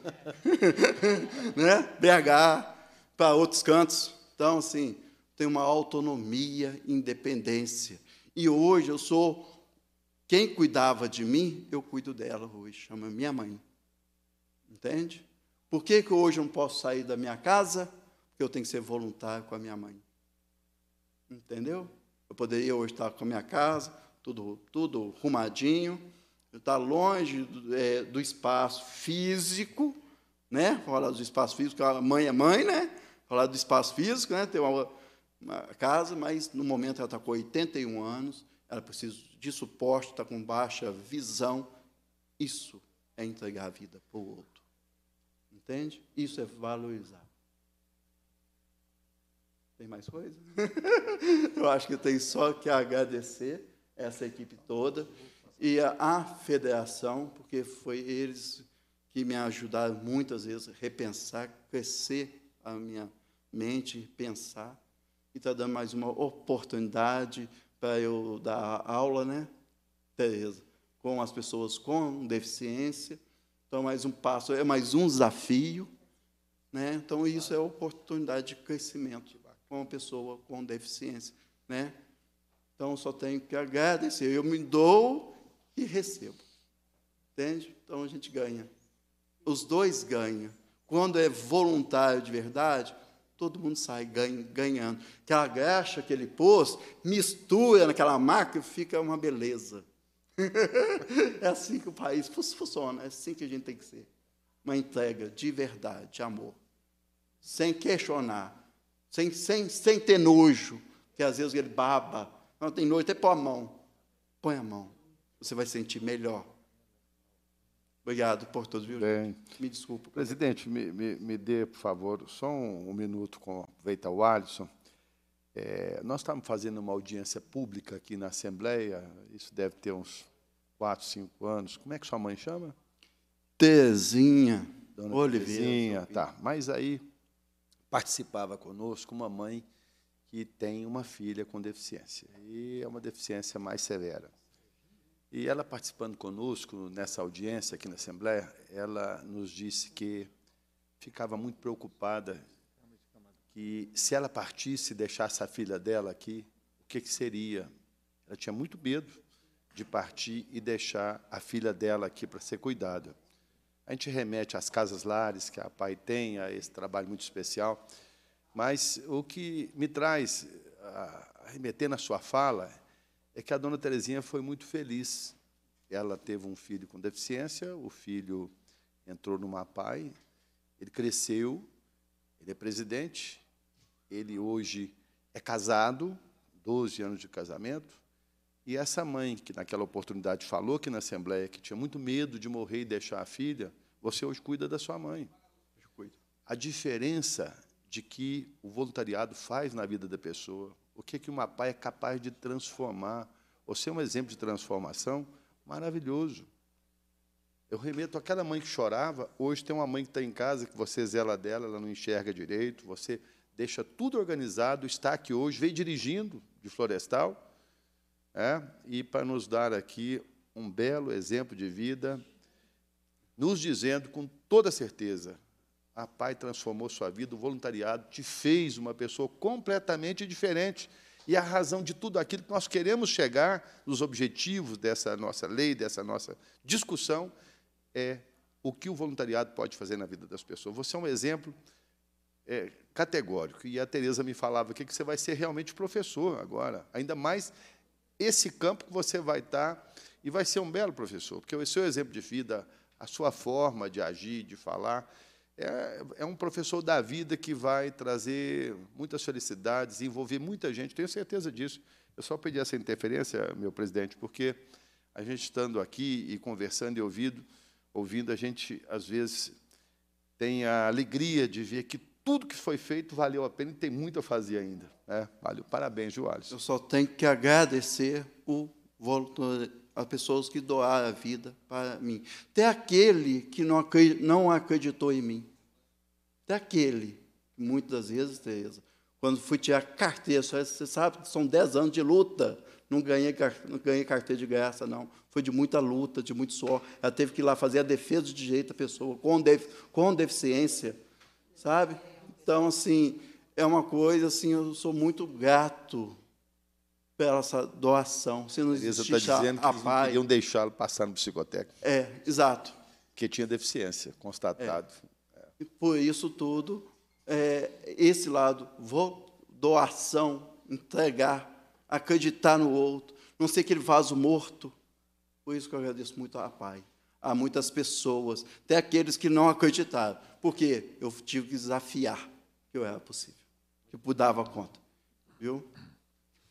né? BH, para outros cantos. Então, assim, tenho uma autonomia, independência. E hoje eu sou... Quem cuidava de mim, eu cuido dela hoje. Chama minha mãe. Entende? Por que, que hoje eu não posso sair da minha casa? Porque eu tenho que ser voluntário com a minha mãe. Entendeu? Eu poderia hoje estar com a minha casa, tudo, tudo arrumadinho, estar longe do, é, do espaço físico, né? Falar do espaço físico, a mãe é mãe, né? Falar do espaço físico, né? Ter uma, uma casa, mas no momento ela está com 81 anos, ela precisa de suporte, está com baixa visão. Isso é entregar a vida para o outro. Entende? Isso é valorizar. Tem mais coisa? Eu acho que tem só que agradecer essa equipe toda e a, a federação, porque foi eles que me ajudaram muitas vezes a repensar, crescer a minha mente, pensar. E está dando mais uma oportunidade para eu dar aula, né, Tereza, com as pessoas com deficiência então, é mais um passo, é mais um desafio. Né? Então, isso é oportunidade de crescimento com uma pessoa com deficiência. Né? Então, só tenho que agradecer. Eu me dou e recebo. Entende? Então, a gente ganha. Os dois ganham. Quando é voluntário de verdade, todo mundo sai ganhando. Aquela graxa que ele pôs, mistura naquela máquina e fica uma beleza é assim que o país funciona, é assim que a gente tem que ser. Uma entrega de verdade, de amor. Sem questionar, sem, sem, sem ter nojo, que às vezes ele baba. Não tem nojo, até põe a mão. Põe a mão. Você vai sentir melhor. Obrigado por todos, viu? Bem, me desculpa. Presidente, me, me, me, dê, por favor, só um, um minuto com aproveitar o Alisson. É, nós estamos fazendo uma audiência pública aqui na Assembleia, isso deve ter uns quatro, cinco anos, como é que sua mãe chama? Tezinha Dona Oliveira. Tezinha, tá. Mas aí participava conosco uma mãe que tem uma filha com deficiência, e é uma deficiência mais severa. E ela participando conosco nessa audiência aqui na Assembleia, ela nos disse que ficava muito preocupada que se ela partisse e deixasse a filha dela aqui, o que, que seria? Ela tinha muito medo de partir e deixar a filha dela aqui para ser cuidada. A gente remete às casas-lares que a pai tem, a esse trabalho muito especial, mas o que me traz a remeter na sua fala é que a dona Terezinha foi muito feliz. Ela teve um filho com deficiência, o filho entrou no pai, ele cresceu, ele é presidente, ele hoje é casado, 12 anos de casamento, e essa mãe, que naquela oportunidade falou aqui na Assembleia que tinha muito medo de morrer e deixar a filha, você hoje cuida da sua mãe. A diferença de que o voluntariado faz na vida da pessoa, o que, é que uma pai é capaz de transformar. Você é um exemplo de transformação maravilhoso. Eu remeto àquela mãe que chorava, hoje tem uma mãe que está em casa, que você zela dela, ela não enxerga direito, você deixa tudo organizado, está aqui hoje, veio dirigindo de florestal, é, e para nos dar aqui um belo exemplo de vida, nos dizendo com toda certeza: a ah, Pai transformou sua vida, o voluntariado te fez uma pessoa completamente diferente. E a razão de tudo aquilo que nós queremos chegar nos objetivos dessa nossa lei, dessa nossa discussão, é o que o voluntariado pode fazer na vida das pessoas. Você é um exemplo é, categórico. E a Tereza me falava aqui que você vai ser realmente professor agora, ainda mais esse campo que você vai estar e vai ser um belo professor, porque o seu exemplo de vida, a sua forma de agir, de falar, é, é um professor da vida que vai trazer muitas felicidades, envolver muita gente, tenho certeza disso. Eu só pedi essa interferência, meu presidente, porque a gente estando aqui e conversando e ouvindo, ouvindo, a gente às vezes tem a alegria de ver que tudo que foi feito valeu a pena e tem muito a fazer ainda. Né? valeu, parabéns, Joales. Eu só tenho que agradecer o as pessoas que doaram a vida para mim. Até aquele que não, não acreditou em mim. Até aquele, muitas das vezes, Tereza, quando fui tirar carteira, você sabe que são 10 anos de luta, não ganhei, não ganhei carteira de graça, não. Foi de muita luta, de muito suor. Ela teve que ir lá fazer a defesa de direito da pessoa com, def, com deficiência sabe? Então, assim, é uma coisa, assim, eu sou muito grato pela essa doação. Se não Teresa está dizendo que eles não queriam deixá-lo passar no psicotécnico. É, exato. Que tinha deficiência, constatado. É. É. E por isso tudo, é, esse lado, vou, doação, entregar, acreditar no outro, não ser aquele vaso morto. Por isso que eu agradeço muito a Pai a muitas pessoas, até aqueles que não acreditaram, porque eu tive que desafiar que eu era possível, que eu dava conta, viu?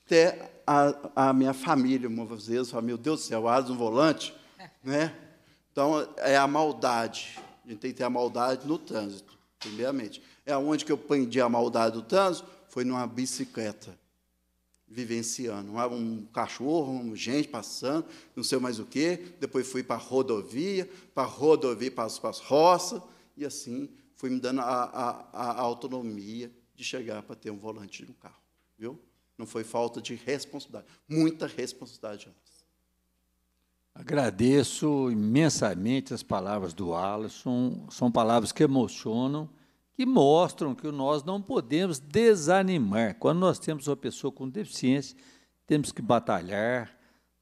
Até a, a minha família, muitas vezes, falou, meu Deus do céu, asa um volante, né? Então, é a maldade, a gente tem que ter a maldade no trânsito, primeiramente. É onde que eu prendi a maldade do trânsito? Foi numa bicicleta vivenciando. Um cachorro, gente passando, não sei mais o quê. Depois fui para a rodovia, para a rodovia, para as, roças, e assim fui me dando a, a, a autonomia de chegar para ter um volante de um carro. Viu? Não foi falta de responsabilidade, muita responsabilidade antes. Agradeço imensamente as palavras do Alisson, são palavras que emocionam e mostram que nós não podemos desanimar. Quando nós temos uma pessoa com deficiência, temos que batalhar,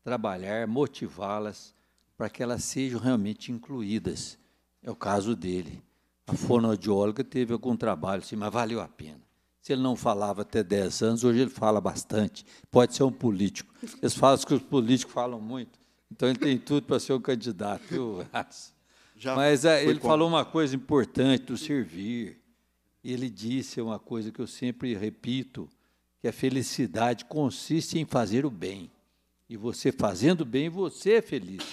trabalhar, motivá-las para que elas sejam realmente incluídas. É o caso dele. A fonoaudióloga teve algum trabalho, sim, mas valeu a pena. Se ele não falava até 10 anos, hoje ele fala bastante. Pode ser um político. Eles falam que os políticos falam muito. Então ele tem tudo para ser um candidato, viu, Mas é, ele falou uma coisa importante do servir e ele disse uma coisa que eu sempre repito, que a felicidade consiste em fazer o bem. E você fazendo bem, você é feliz.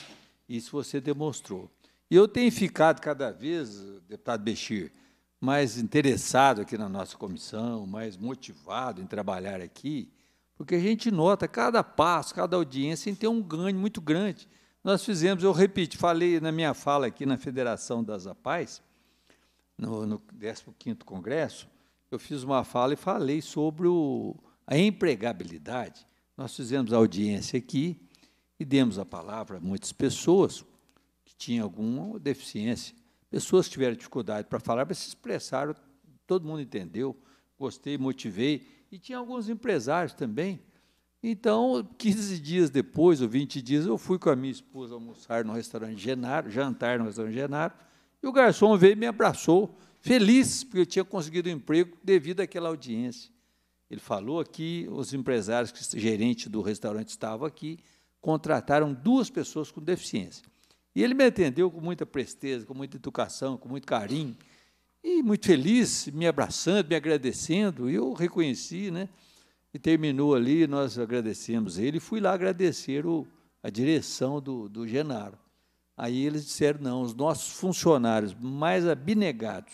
Isso você demonstrou. E eu tenho ficado cada vez, deputado Bechir, mais interessado aqui na nossa comissão, mais motivado em trabalhar aqui, porque a gente nota cada passo, cada audiência tem um ganho muito grande. Nós fizemos, eu repito, falei na minha fala aqui na Federação das APAES, no, no 15º Congresso, eu fiz uma fala e falei sobre o, a empregabilidade. Nós fizemos a audiência aqui e demos a palavra a muitas pessoas que tinham alguma deficiência. Pessoas que tiveram dificuldade para falar, mas se expressaram, todo mundo entendeu, gostei, motivei. E tinha alguns empresários também. Então, 15 dias depois, ou 20 dias, eu fui com a minha esposa almoçar no restaurante Genaro, jantar no restaurante Genaro, e o garçom veio e me abraçou, feliz, porque eu tinha conseguido um emprego devido àquela audiência. Ele falou que os empresários, que o gerente do restaurante estava aqui, contrataram duas pessoas com deficiência. E ele me atendeu com muita presteza, com muita educação, com muito carinho, e muito feliz, me abraçando, me agradecendo, e eu reconheci, né? E terminou ali, nós agradecemos ele, e fui lá agradecer o, a direção do, do Genaro. Aí eles disseram: não, os nossos funcionários mais abnegados,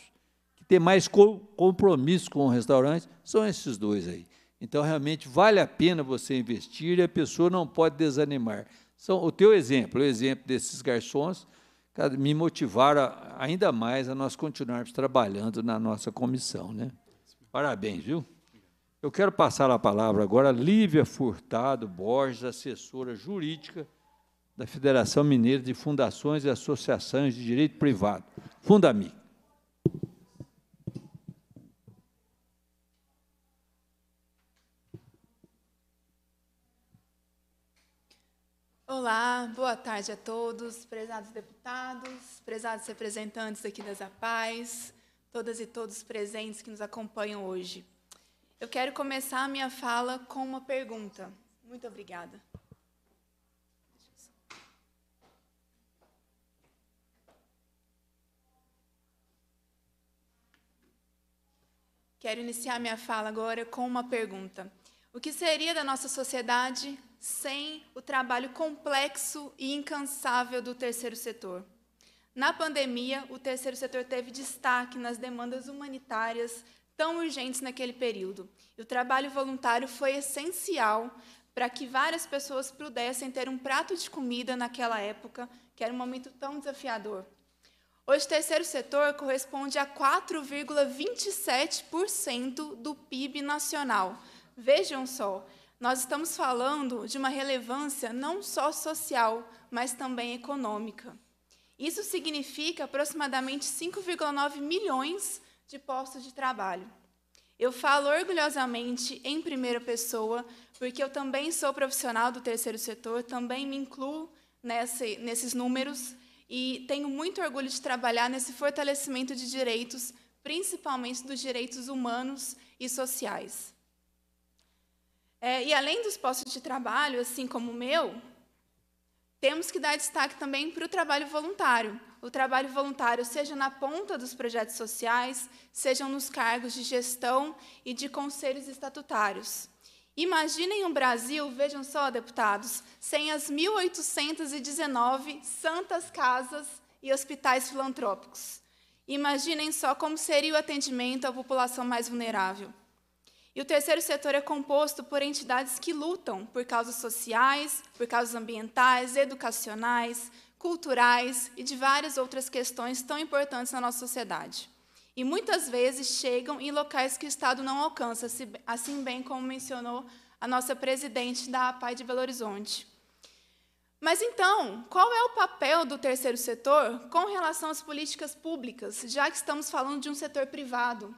que têm mais co compromisso com o restaurante, são esses dois aí. Então, realmente, vale a pena você investir e a pessoa não pode desanimar. São o teu exemplo, o exemplo desses garçons, me motivaram ainda mais a nós continuarmos trabalhando na nossa comissão. Né? Parabéns, viu? Eu quero passar a palavra agora a Lívia Furtado Borges, assessora jurídica da Federação Mineira de Fundações e Associações de Direito Privado, Fundamic. Olá, boa tarde a todos, prezados deputados, prezados representantes aqui das APAES, todas e todos presentes que nos acompanham hoje. Eu quero começar a minha fala com uma pergunta. Muito obrigada. Quero iniciar minha fala agora com uma pergunta. O que seria da nossa sociedade sem o trabalho complexo e incansável do terceiro setor? Na pandemia, o terceiro setor teve destaque nas demandas humanitárias tão urgentes naquele período. E o trabalho voluntário foi essencial para que várias pessoas pudessem ter um prato de comida naquela época, que era um momento tão desafiador. Hoje, o terceiro setor corresponde a 4,27% do PIB nacional. Vejam só, nós estamos falando de uma relevância não só social, mas também econômica. Isso significa aproximadamente 5,9 milhões de postos de trabalho. Eu falo orgulhosamente em primeira pessoa, porque eu também sou profissional do terceiro setor, também me incluo nesse, nesses números e tenho muito orgulho de trabalhar nesse fortalecimento de direitos, principalmente dos direitos humanos e sociais. É, e além dos postos de trabalho, assim como o meu, temos que dar destaque também para o trabalho voluntário. O trabalho voluntário, seja na ponta dos projetos sociais, sejam nos cargos de gestão e de conselhos estatutários. Imaginem um Brasil, vejam só, deputados, sem as 1.819 santas casas e hospitais filantrópicos. Imaginem só como seria o atendimento à população mais vulnerável. E o terceiro setor é composto por entidades que lutam por causas sociais, por causas ambientais, educacionais, culturais e de várias outras questões tão importantes na nossa sociedade e muitas vezes chegam em locais que o Estado não alcança, assim bem como mencionou a nossa presidente da APAI de Belo Horizonte. Mas então, qual é o papel do terceiro setor com relação às políticas públicas, já que estamos falando de um setor privado?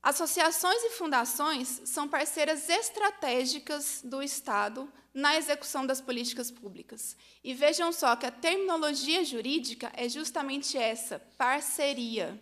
Associações e fundações são parceiras estratégicas do Estado na execução das políticas públicas. E vejam só que a terminologia jurídica é justamente essa, parceria.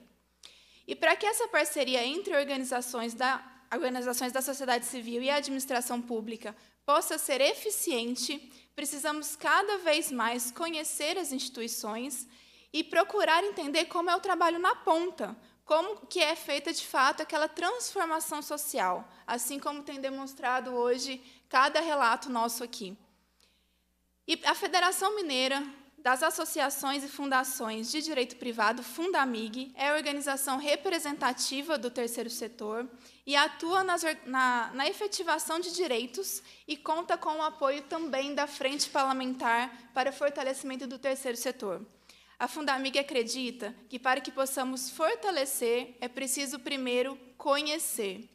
E para que essa parceria entre organizações da, organizações da sociedade civil e a administração pública possa ser eficiente, precisamos cada vez mais conhecer as instituições e procurar entender como é o trabalho na ponta, como que é feita de fato aquela transformação social, assim como tem demonstrado hoje cada relato nosso aqui. E a Federação Mineira das associações e fundações de direito privado, Fundamig é a organização representativa do terceiro setor e atua nas, na, na efetivação de direitos e conta com o apoio também da Frente Parlamentar para o Fortalecimento do Terceiro Setor. A Fundamig acredita que, para que possamos fortalecer, é preciso primeiro conhecer.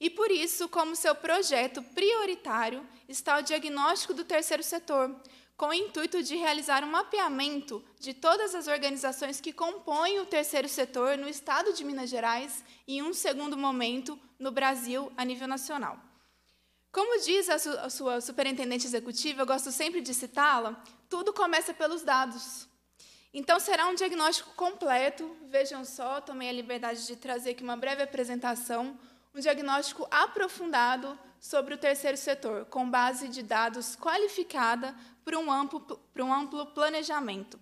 E por isso, como seu projeto prioritário, está o diagnóstico do terceiro setor, com o intuito de realizar um mapeamento de todas as organizações que compõem o terceiro setor no estado de Minas Gerais e, em um segundo momento, no Brasil, a nível nacional. Como diz a, su a sua superintendente executiva, eu gosto sempre de citá-la, tudo começa pelos dados. Então, será um diagnóstico completo, vejam só, tomei a liberdade de trazer aqui uma breve apresentação, um diagnóstico aprofundado sobre o terceiro setor, com base de dados qualificada por um amplo, por um amplo planejamento.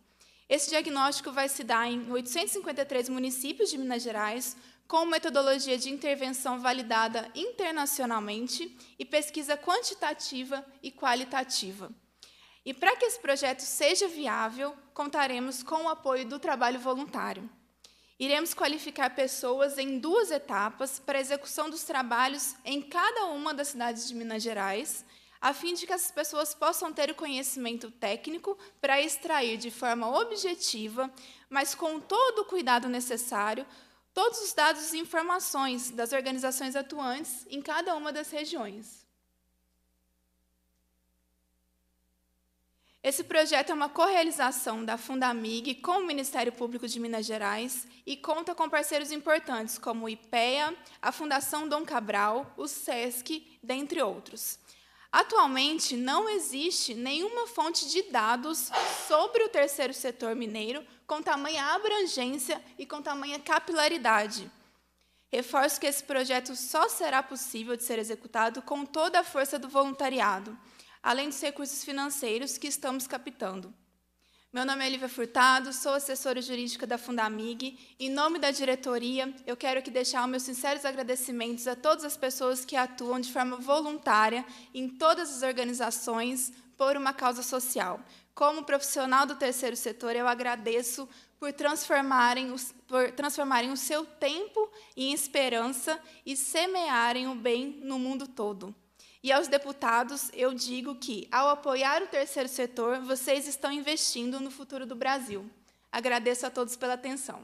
Esse diagnóstico vai se dar em 853 municípios de Minas Gerais, com metodologia de intervenção validada internacionalmente e pesquisa quantitativa e qualitativa. E para que esse projeto seja viável, contaremos com o apoio do trabalho voluntário. Iremos qualificar pessoas em duas etapas para a execução dos trabalhos em cada uma das cidades de Minas Gerais a fim de que as pessoas possam ter o conhecimento técnico para extrair de forma objetiva, mas com todo o cuidado necessário, todos os dados e informações das organizações atuantes em cada uma das regiões. Esse projeto é uma correalização da Fundamig com o Ministério Público de Minas Gerais e conta com parceiros importantes como o IPEA, a Fundação Dom Cabral, o SESC, dentre outros. Atualmente, não existe nenhuma fonte de dados sobre o terceiro setor mineiro com tamanha abrangência e com tamanha capilaridade. Reforço que esse projeto só será possível de ser executado com toda a força do voluntariado, além dos recursos financeiros que estamos captando. Meu nome é Olivia Furtado, sou assessora jurídica da Fundamig. Em nome da diretoria, eu quero aqui deixar meus sinceros agradecimentos a todas as pessoas que atuam de forma voluntária em todas as organizações por uma causa social. Como profissional do terceiro setor, eu agradeço por transformarem, os, por transformarem o seu tempo em esperança e semearem o bem no mundo todo. E aos deputados, eu digo que, ao apoiar o terceiro setor, vocês estão investindo no futuro do Brasil. Agradeço a todos pela atenção.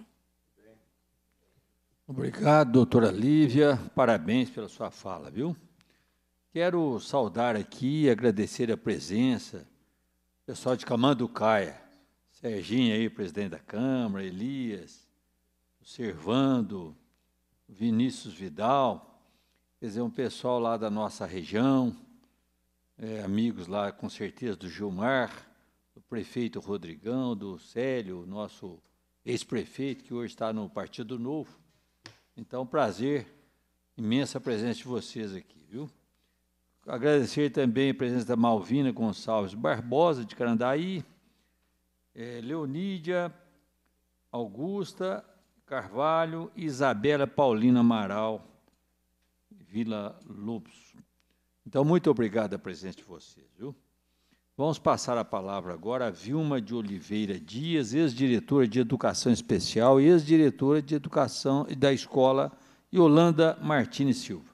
Obrigado, doutora Lívia. Parabéns pela sua fala, viu? Quero saudar aqui e agradecer a presença do pessoal de Camanducaia, Serginho aí, presidente da Câmara, Elias, o Servando, Vinícius Vidal, Quer dizer, um pessoal lá da nossa região, é, amigos lá, com certeza, do Gilmar, do prefeito Rodrigão, do Célio, nosso ex-prefeito, que hoje está no Partido Novo. Então, prazer, imensa presença de vocês aqui, viu? Agradecer também a presença da Malvina Gonçalves Barbosa, de Carandaí, é, Leonídia, Augusta Carvalho e Isabela Paulina Amaral, Vila Lobos. Então, muito obrigado a presença de vocês. Viu? Vamos passar a palavra agora a Vilma de Oliveira Dias, ex-diretora de Educação Especial e ex-diretora de Educação da Escola Yolanda Martins Silva.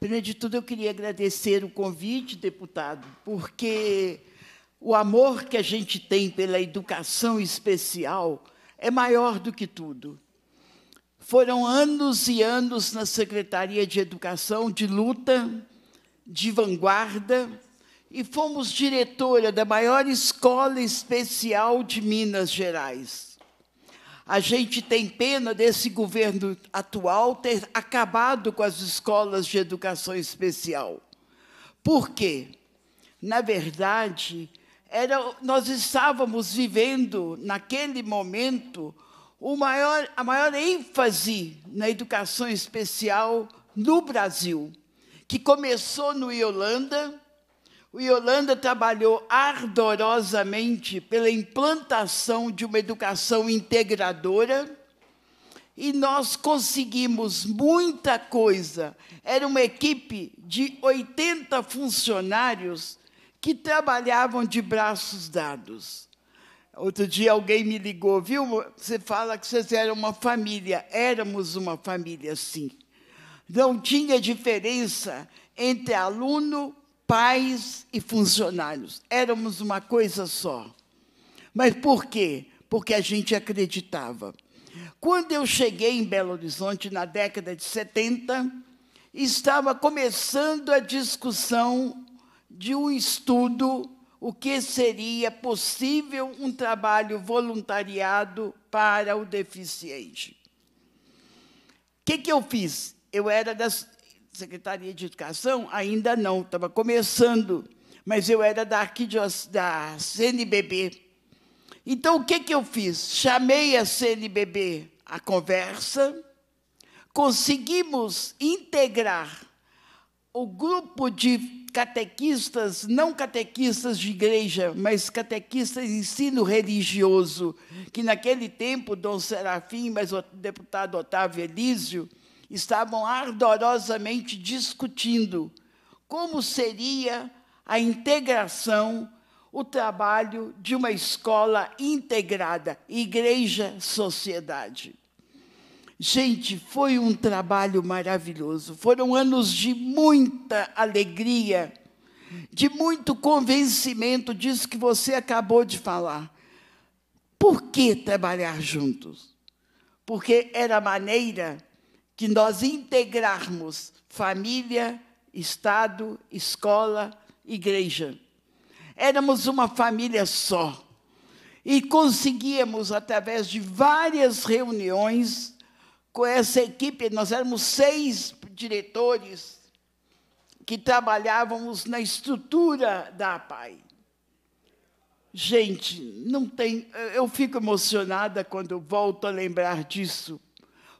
Primeiro de tudo, eu queria agradecer o convite, deputado, porque o amor que a gente tem pela educação especial é maior do que tudo. Foram anos e anos na Secretaria de Educação de luta, de vanguarda, e fomos diretora da maior escola especial de Minas Gerais. A gente tem pena desse governo atual ter acabado com as escolas de educação especial. Por quê? Na verdade, era, nós estávamos vivendo, naquele momento, maior, a maior ênfase na educação especial no Brasil, que começou no Iolanda. O Iolanda trabalhou ardorosamente pela implantação de uma educação integradora e nós conseguimos muita coisa. Era uma equipe de 80 funcionários que trabalhavam de braços dados. Outro dia alguém me ligou, viu? Você fala que vocês eram uma família. Éramos uma família, sim. Não tinha diferença entre aluno, pais e funcionários. Éramos uma coisa só. Mas por quê? Porque a gente acreditava. Quando eu cheguei em Belo Horizonte, na década de 70, estava começando a discussão de um estudo o que seria possível um trabalho voluntariado para o deficiente. O que, que eu fiz? Eu era da Secretaria de Educação, ainda não, estava começando, mas eu era da, da CNBB. Então, o que, que eu fiz? Chamei a CNBB à conversa, conseguimos integrar o grupo de catequistas, não catequistas de igreja, mas catequistas de ensino religioso, que naquele tempo Dom Serafim, mas o deputado Otávio Elísio, estavam ardorosamente discutindo como seria a integração, o trabalho de uma escola integrada, igreja-sociedade. Gente, foi um trabalho maravilhoso. Foram anos de muita alegria, de muito convencimento disso que você acabou de falar. Por que trabalhar juntos? Porque era a maneira que nós integrarmos família, Estado, escola, igreja. Éramos uma família só. E conseguíamos, através de várias reuniões, com essa equipe, nós éramos seis diretores que trabalhávamos na estrutura da APAI. Gente, não tem, eu fico emocionada quando volto a lembrar disso.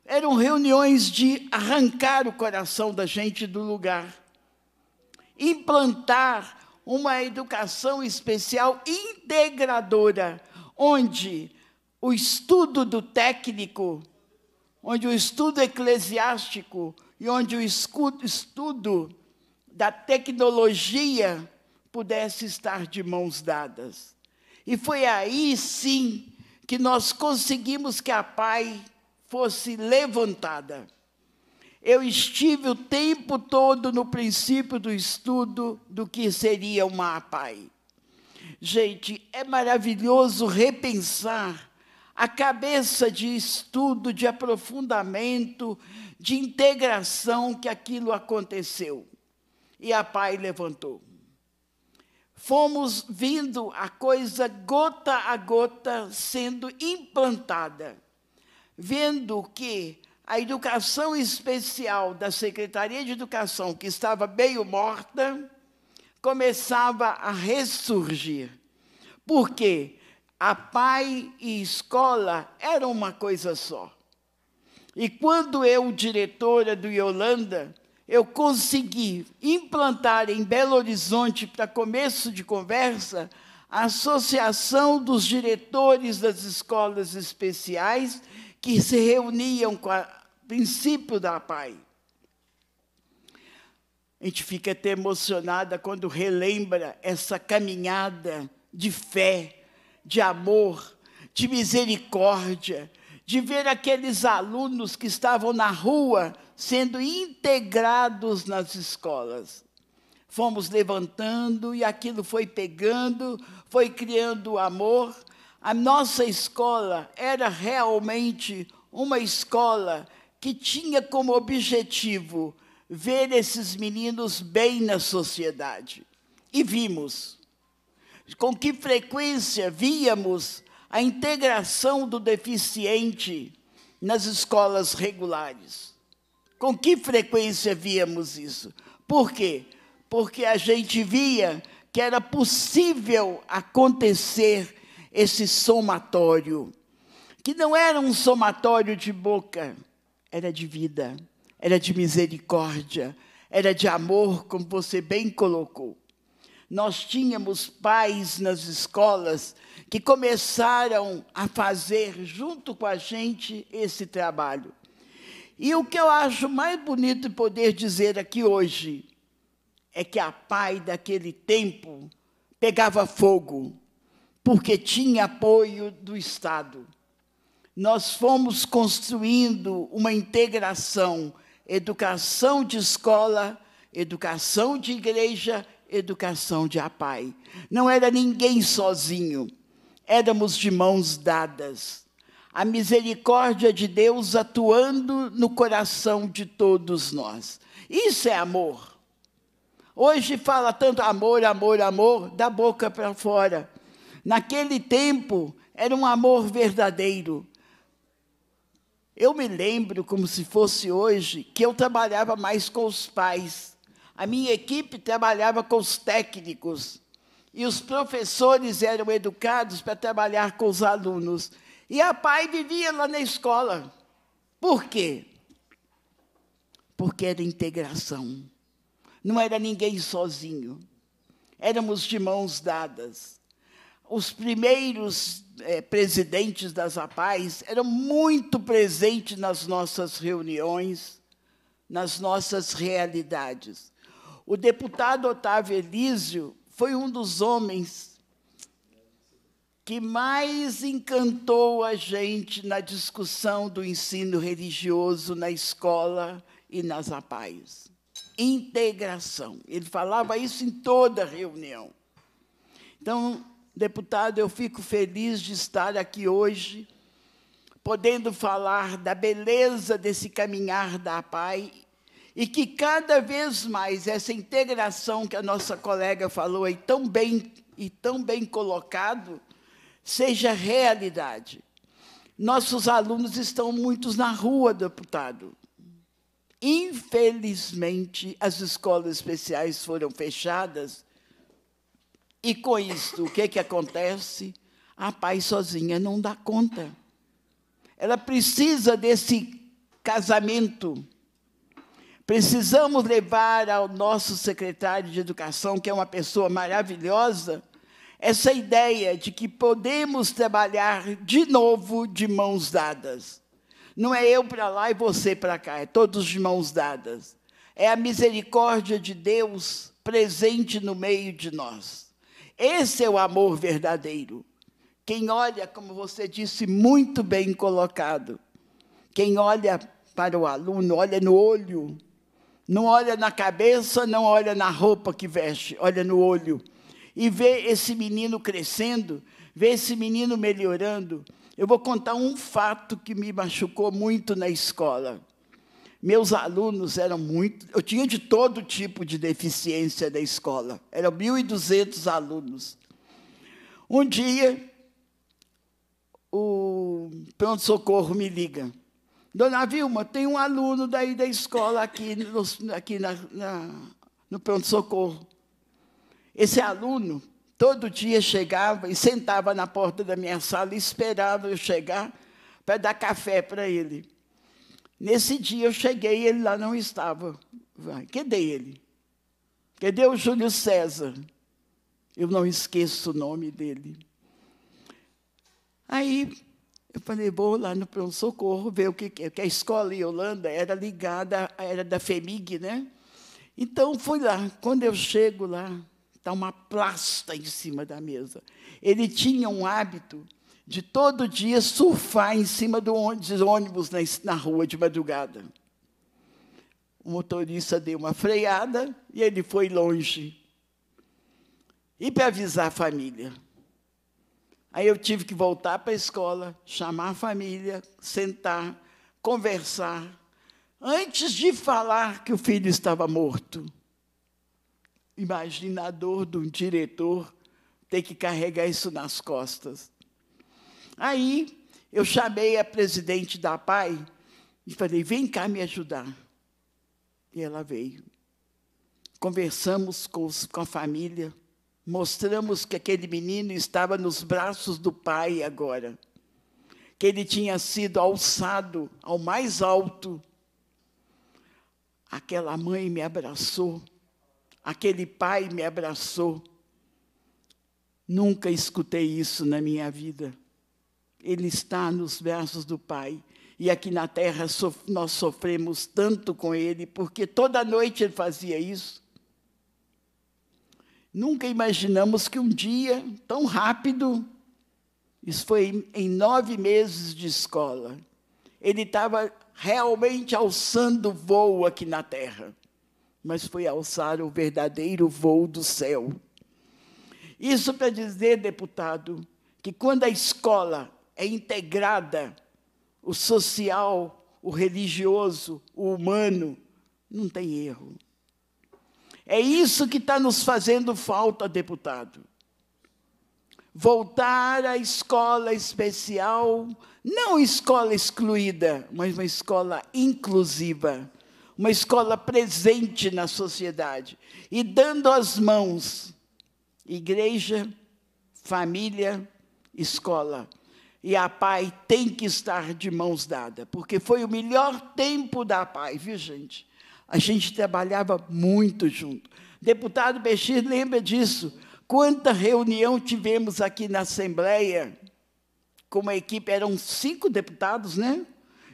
Eram reuniões de arrancar o coração da gente do lugar, implantar uma educação especial integradora, onde o estudo do técnico onde o estudo eclesiástico e onde o estudo da tecnologia pudesse estar de mãos dadas. E foi aí sim que nós conseguimos que a PAI fosse levantada. Eu estive o tempo todo no princípio do estudo do que seria uma Pai. Gente, é maravilhoso repensar a cabeça de estudo, de aprofundamento, de integração que aquilo aconteceu. E a Pai levantou. Fomos vindo a coisa gota a gota sendo implantada, vendo que a educação especial da Secretaria de Educação, que estava meio morta, começava a ressurgir. Por quê? a pai e escola eram uma coisa só. E quando eu, diretora do Yolanda, eu consegui implantar em Belo Horizonte, para começo de conversa, a Associação dos Diretores das Escolas Especiais, que se reuniam com o princípio da PAI. A gente fica até emocionada quando relembra essa caminhada de fé, de amor, de misericórdia, de ver aqueles alunos que estavam na rua sendo integrados nas escolas. Fomos levantando e aquilo foi pegando, foi criando amor. A nossa escola era realmente uma escola que tinha como objetivo ver esses meninos bem na sociedade. E vimos com que frequência víamos a integração do deficiente nas escolas regulares. Com que frequência víamos isso? Por quê? Porque a gente via que era possível acontecer esse somatório, que não era um somatório de boca, era de vida, era de misericórdia, era de amor, como você bem colocou nós tínhamos pais nas escolas que começaram a fazer junto com a gente esse trabalho. E o que eu acho mais bonito poder dizer aqui hoje é que a pai daquele tempo pegava fogo porque tinha apoio do Estado. Nós fomos construindo uma integração, educação de escola, educação de igreja educação de Apai. Não era ninguém sozinho, éramos de mãos dadas. A misericórdia de Deus atuando no coração de todos nós. Isso é amor. Hoje fala tanto amor, amor, amor, da boca para fora. Naquele tempo era um amor verdadeiro. Eu me lembro, como se fosse hoje, que eu trabalhava mais com os pais a minha equipe trabalhava com os técnicos e os professores eram educados para trabalhar com os alunos. E a pai vivia lá na escola. Por quê? Porque era integração. Não era ninguém sozinho. Éramos de mãos dadas. Os primeiros é, presidentes das APAES eram muito presentes nas nossas reuniões, nas nossas realidades. O deputado Otávio Elísio foi um dos homens que mais encantou a gente na discussão do ensino religioso na escola e nas apaias. Integração. Ele falava isso em toda reunião. Então, deputado, eu fico feliz de estar aqui hoje, podendo falar da beleza desse caminhar da APAI e que cada vez mais essa integração que a nossa colega falou aí tão bem e tão bem colocado seja realidade. Nossos alunos estão muitos na rua, deputado. Infelizmente, as escolas especiais foram fechadas. E com isso, o que, que acontece? A pai sozinha não dá conta. Ela precisa desse casamento Precisamos levar ao nosso secretário de Educação, que é uma pessoa maravilhosa, essa ideia de que podemos trabalhar de novo de mãos dadas. Não é eu para lá e você para cá, é todos de mãos dadas. É a misericórdia de Deus presente no meio de nós. Esse é o amor verdadeiro. Quem olha, como você disse, muito bem colocado, quem olha para o aluno, olha no olho não olha na cabeça, não olha na roupa que veste, olha no olho. E vê esse menino crescendo, vê esse menino melhorando. Eu vou contar um fato que me machucou muito na escola. Meus alunos eram muito. Eu tinha de todo tipo de deficiência na escola, eram 1.200 alunos. Um dia, o pronto-socorro me liga Dona Vilma, tem um aluno daí da escola aqui, no, aqui na, na, no pronto-socorro. Esse aluno, todo dia chegava e sentava na porta da minha sala e esperava eu chegar para dar café para ele. Nesse dia eu cheguei e ele lá não estava. Quem cadê ele? Cadê o Júlio César? Eu não esqueço o nome dele. Aí eu falei, vou lá no pronto-socorro ver o que, que é, a escola em Holanda era ligada, era da FEMIG, né? Então, fui lá. Quando eu chego lá, está uma plasta em cima da mesa. Ele tinha um hábito de todo dia surfar em cima do ônibus na, na rua de madrugada. O motorista deu uma freada e ele foi longe. E para avisar a família? Aí eu tive que voltar para a escola, chamar a família, sentar, conversar, antes de falar que o filho estava morto. Imagina a dor de um diretor ter que carregar isso nas costas. Aí eu chamei a presidente da PAI e falei: vem cá me ajudar. E ela veio. Conversamos com, os, com a família Mostramos que aquele menino estava nos braços do Pai agora, que ele tinha sido alçado ao mais alto. Aquela mãe me abraçou, aquele pai me abraçou. Nunca escutei isso na minha vida. Ele está nos braços do Pai. E aqui na terra nós sofremos tanto com ele, porque toda noite ele fazia isso. Nunca imaginamos que um dia, tão rápido, isso foi em nove meses de escola, ele estava realmente alçando voo aqui na terra, mas foi alçar o verdadeiro voo do céu. Isso para dizer, deputado, que quando a escola é integrada, o social, o religioso, o humano, não tem erro. É isso que está nos fazendo falta, deputado. Voltar à escola especial, não escola excluída, mas uma escola inclusiva, uma escola presente na sociedade e dando as mãos, igreja, família, escola. E a PAI tem que estar de mãos dadas, porque foi o melhor tempo da PAI, viu, gente? A gente trabalhava muito junto. Deputado Bexir lembra disso. Quanta reunião tivemos aqui na Assembleia, como a equipe, eram cinco deputados, né?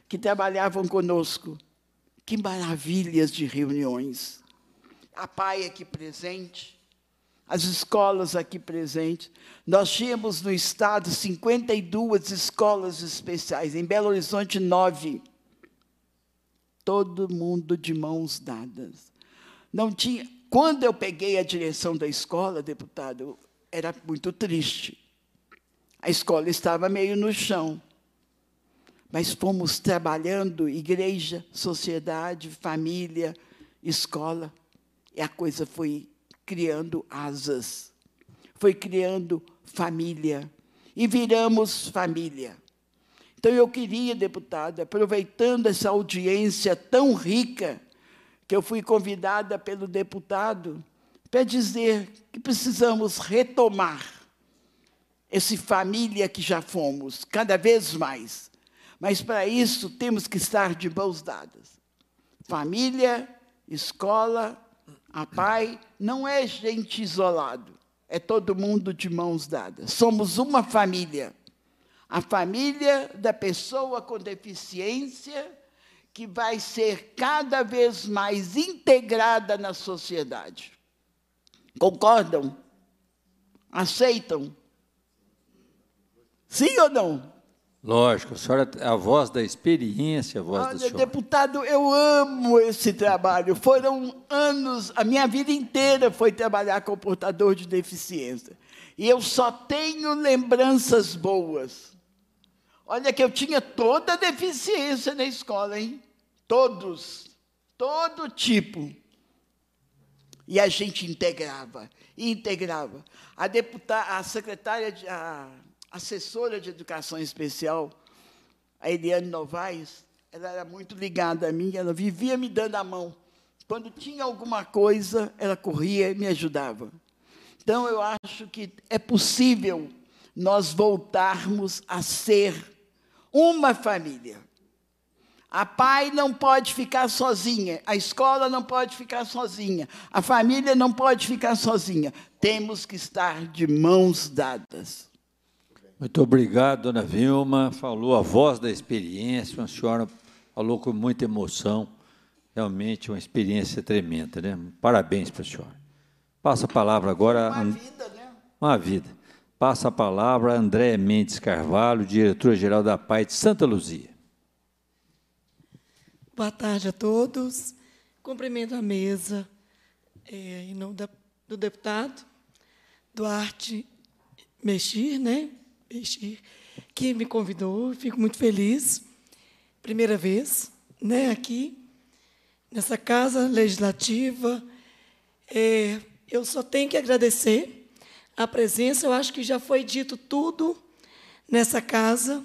Que trabalhavam conosco. Que maravilhas de reuniões. A PAI aqui presente, as escolas aqui presentes. Nós tínhamos no Estado 52 escolas especiais, em Belo Horizonte, nove todo mundo de mãos dadas. Não tinha. Quando eu peguei a direção da escola, deputado, era muito triste. A escola estava meio no chão. Mas fomos trabalhando igreja, sociedade, família, escola, e a coisa foi criando asas. Foi criando família. E viramos família. Então eu queria, deputado, aproveitando essa audiência tão rica que eu fui convidada pelo deputado, para dizer que precisamos retomar esse família que já fomos, cada vez mais. Mas para isso temos que estar de mãos dadas. Família, escola, a pai não é gente isolado, é todo mundo de mãos dadas. Somos uma família a família da pessoa com deficiência que vai ser cada vez mais integrada na sociedade. Concordam? Aceitam? Sim ou não? Lógico, a senhora é a voz da experiência, a voz Olha, do senhor. Deputado, eu amo esse trabalho. Foram anos, a minha vida inteira foi trabalhar com portador de deficiência. E eu só tenho lembranças boas. Olha que eu tinha toda deficiência na escola, hein? Todos, todo tipo. E a gente integrava, integrava. A deputada, a secretária, de, a assessora de educação especial, a Eliane Novaes, ela era muito ligada a mim, ela vivia me dando a mão. Quando tinha alguma coisa, ela corria e me ajudava. Então, eu acho que é possível nós voltarmos a ser uma família. A pai não pode ficar sozinha, a escola não pode ficar sozinha, a família não pode ficar sozinha. Temos que estar de mãos dadas. Muito obrigado, dona Vilma. Falou a voz da experiência, uma senhora falou com muita emoção. Realmente uma experiência tremenda, né? Parabéns para a senhora. Passa a palavra agora. Uma vida, né? Uma vida. Passa a palavra a André Mendes Carvalho, Diretora geral da PAI de Santa Luzia. Boa tarde a todos. Cumprimento a mesa é, em nome da, do deputado Duarte Mexir, né? Mexir, que me convidou. Fico muito feliz. Primeira vez né, aqui, nessa casa legislativa. É, eu só tenho que agradecer a presença. Eu acho que já foi dito tudo nessa casa.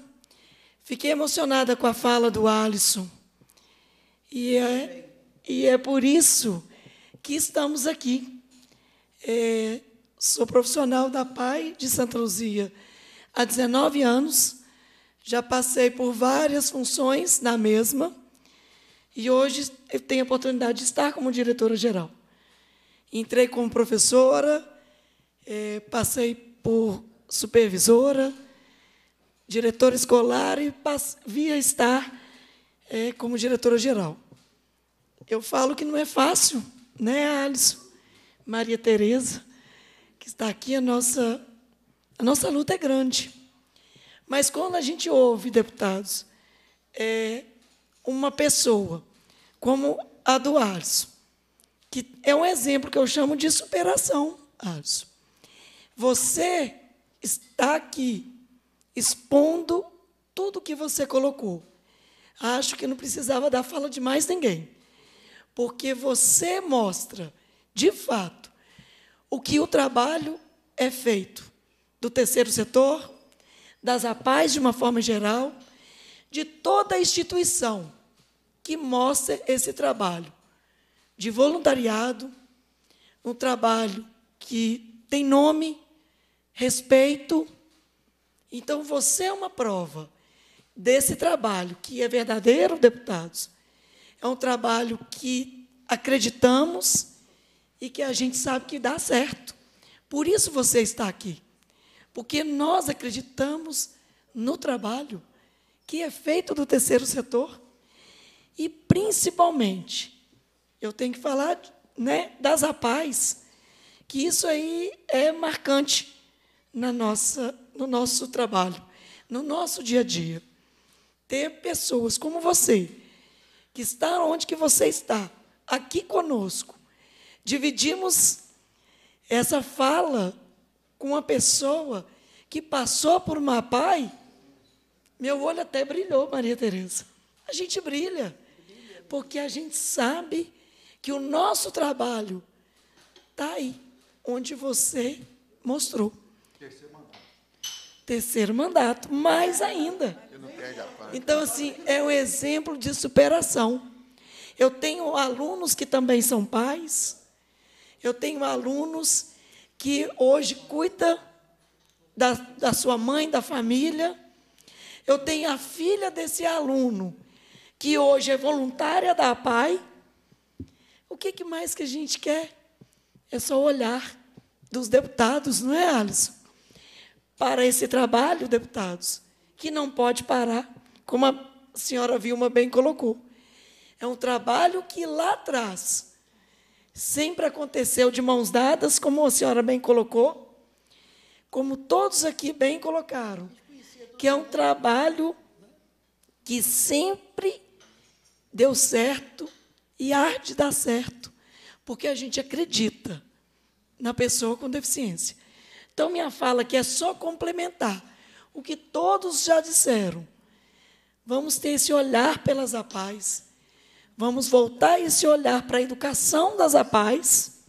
Fiquei emocionada com a fala do Alisson. E é, e é por isso que estamos aqui. É, sou profissional da PAI de Santa Luzia há 19 anos. Já passei por várias funções na mesma. E hoje eu tenho a oportunidade de estar como diretora-geral. Entrei como professora, é, passei por supervisora, diretora escolar e via estar é, como diretora geral. Eu falo que não é fácil, né, Alisson? Maria Tereza, que está aqui, a nossa, a nossa luta é grande. Mas quando a gente ouve, deputados, é, uma pessoa como a do Alisson, que é um exemplo que eu chamo de superação, Alisson. Você está aqui expondo tudo o que você colocou. Acho que não precisava dar fala de mais ninguém. Porque você mostra, de fato, o que o trabalho é feito do terceiro setor, das APAES de uma forma geral, de toda a instituição que mostra esse trabalho de voluntariado, um trabalho que tem nome, respeito. Então você é uma prova desse trabalho que é verdadeiro, deputados. É um trabalho que acreditamos e que a gente sabe que dá certo. Por isso você está aqui. Porque nós acreditamos no trabalho que é feito do terceiro setor e principalmente eu tenho que falar, né, das APAES, que isso aí é marcante na nossa, no nosso trabalho, no nosso dia a dia. Ter pessoas como você, que está onde que você está, aqui conosco. Dividimos essa fala com uma pessoa que passou por uma pai. Meu olho até brilhou, Maria Tereza. A gente brilha, porque a gente sabe que o nosso trabalho está aí, onde você mostrou terceiro mandato, mais ainda. Então, assim, é um exemplo de superação. Eu tenho alunos que também são pais, eu tenho alunos que hoje cuida da, da sua mãe, da família. Eu tenho a filha desse aluno, que hoje é voluntária da PAI. O que, que mais que a gente quer? É só olhar dos deputados, não é, Alisson? para esse trabalho, deputados, que não pode parar, como a senhora Vilma bem colocou. É um trabalho que lá atrás sempre aconteceu de mãos dadas, como a senhora bem colocou, como todos aqui bem colocaram, que é um trabalho que sempre deu certo e arde dar certo, porque a gente acredita na pessoa com deficiência. Então, minha fala aqui é só complementar o que todos já disseram. Vamos ter esse olhar pelas APAES. Vamos voltar esse olhar para a educação das APAES.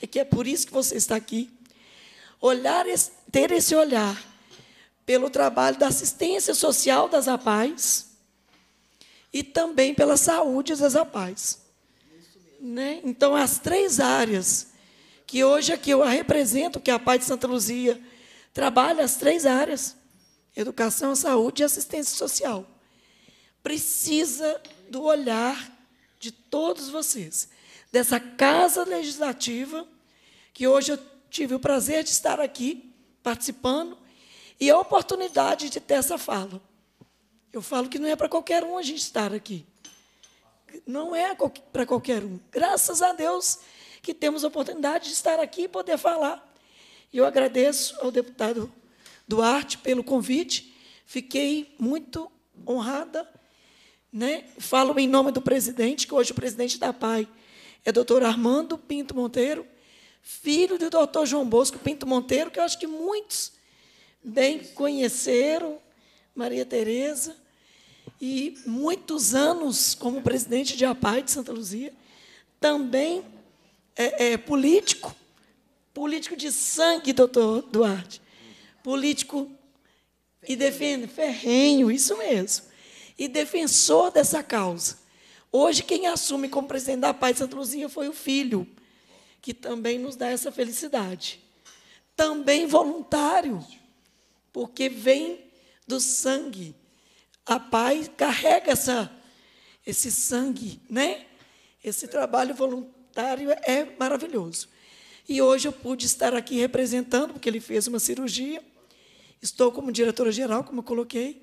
É que é por isso que você está aqui. Olhar, ter esse olhar pelo trabalho da assistência social das APAES e também pela saúde das APAES. Né? Então, as três áreas que hoje aqui eu a represento, que é a Pai de Santa Luzia, trabalha as três áreas: educação, saúde e assistência social. Precisa do olhar de todos vocês, dessa casa legislativa, que hoje eu tive o prazer de estar aqui participando e a oportunidade de ter essa fala. Eu falo que não é para qualquer um a gente estar aqui. Não é para qualquer um. Graças a Deus que temos a oportunidade de estar aqui e poder falar. E eu agradeço ao deputado Duarte pelo convite. Fiquei muito honrada. Né? Falo em nome do presidente, que hoje o presidente da PAI é doutor Armando Pinto Monteiro, filho do doutor João Bosco Pinto Monteiro, que eu acho que muitos bem conheceram, Maria Tereza, e muitos anos como presidente de APAI de Santa Luzia, também é, é, político. Político de sangue, doutor Duarte. Político e defende, ferrenho, isso mesmo. E defensor dessa causa. Hoje, quem assume como presidente da Paz de Santa Luzia foi o filho, que também nos dá essa felicidade. Também voluntário, porque vem do sangue. A paz carrega essa, esse sangue, né? esse trabalho voluntário voluntário é maravilhoso. E hoje eu pude estar aqui representando, porque ele fez uma cirurgia. Estou como diretora-geral, como eu coloquei.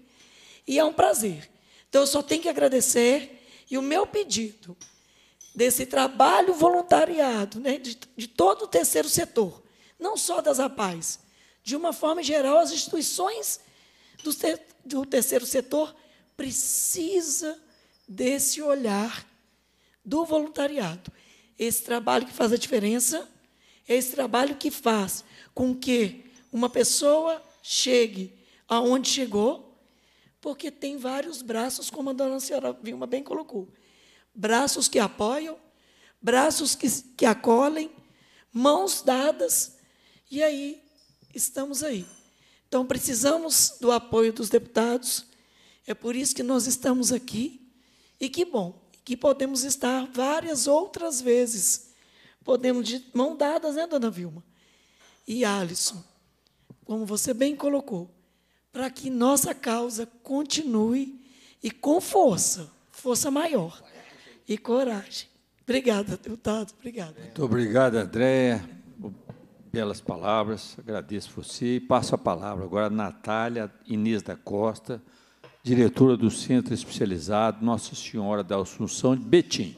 E é um prazer. Então, eu só tenho que agradecer. E o meu pedido desse trabalho voluntariado, né, de, de todo o terceiro setor, não só das APAES, de uma forma geral, as instituições do, do terceiro setor precisa desse olhar do voluntariado. Esse trabalho que faz a diferença, esse trabalho que faz com que uma pessoa chegue aonde chegou, porque tem vários braços, como a dona senhora Vilma bem colocou. Braços que apoiam, braços que, que acolhem, mãos dadas, e aí estamos aí. Então, precisamos do apoio dos deputados, é por isso que nós estamos aqui, e que bom que podemos estar várias outras vezes, podemos de mão dadas, né, dona Vilma? E Alisson, como você bem colocou, para que nossa causa continue e com força, força maior e coragem. Obrigada, deputado. Obrigada. Muito obrigado, Andréia, pelas palavras. Agradeço você. E passo a palavra agora a Natália Inês da Costa diretora do Centro Especializado Nossa Senhora da Assunção de Betim.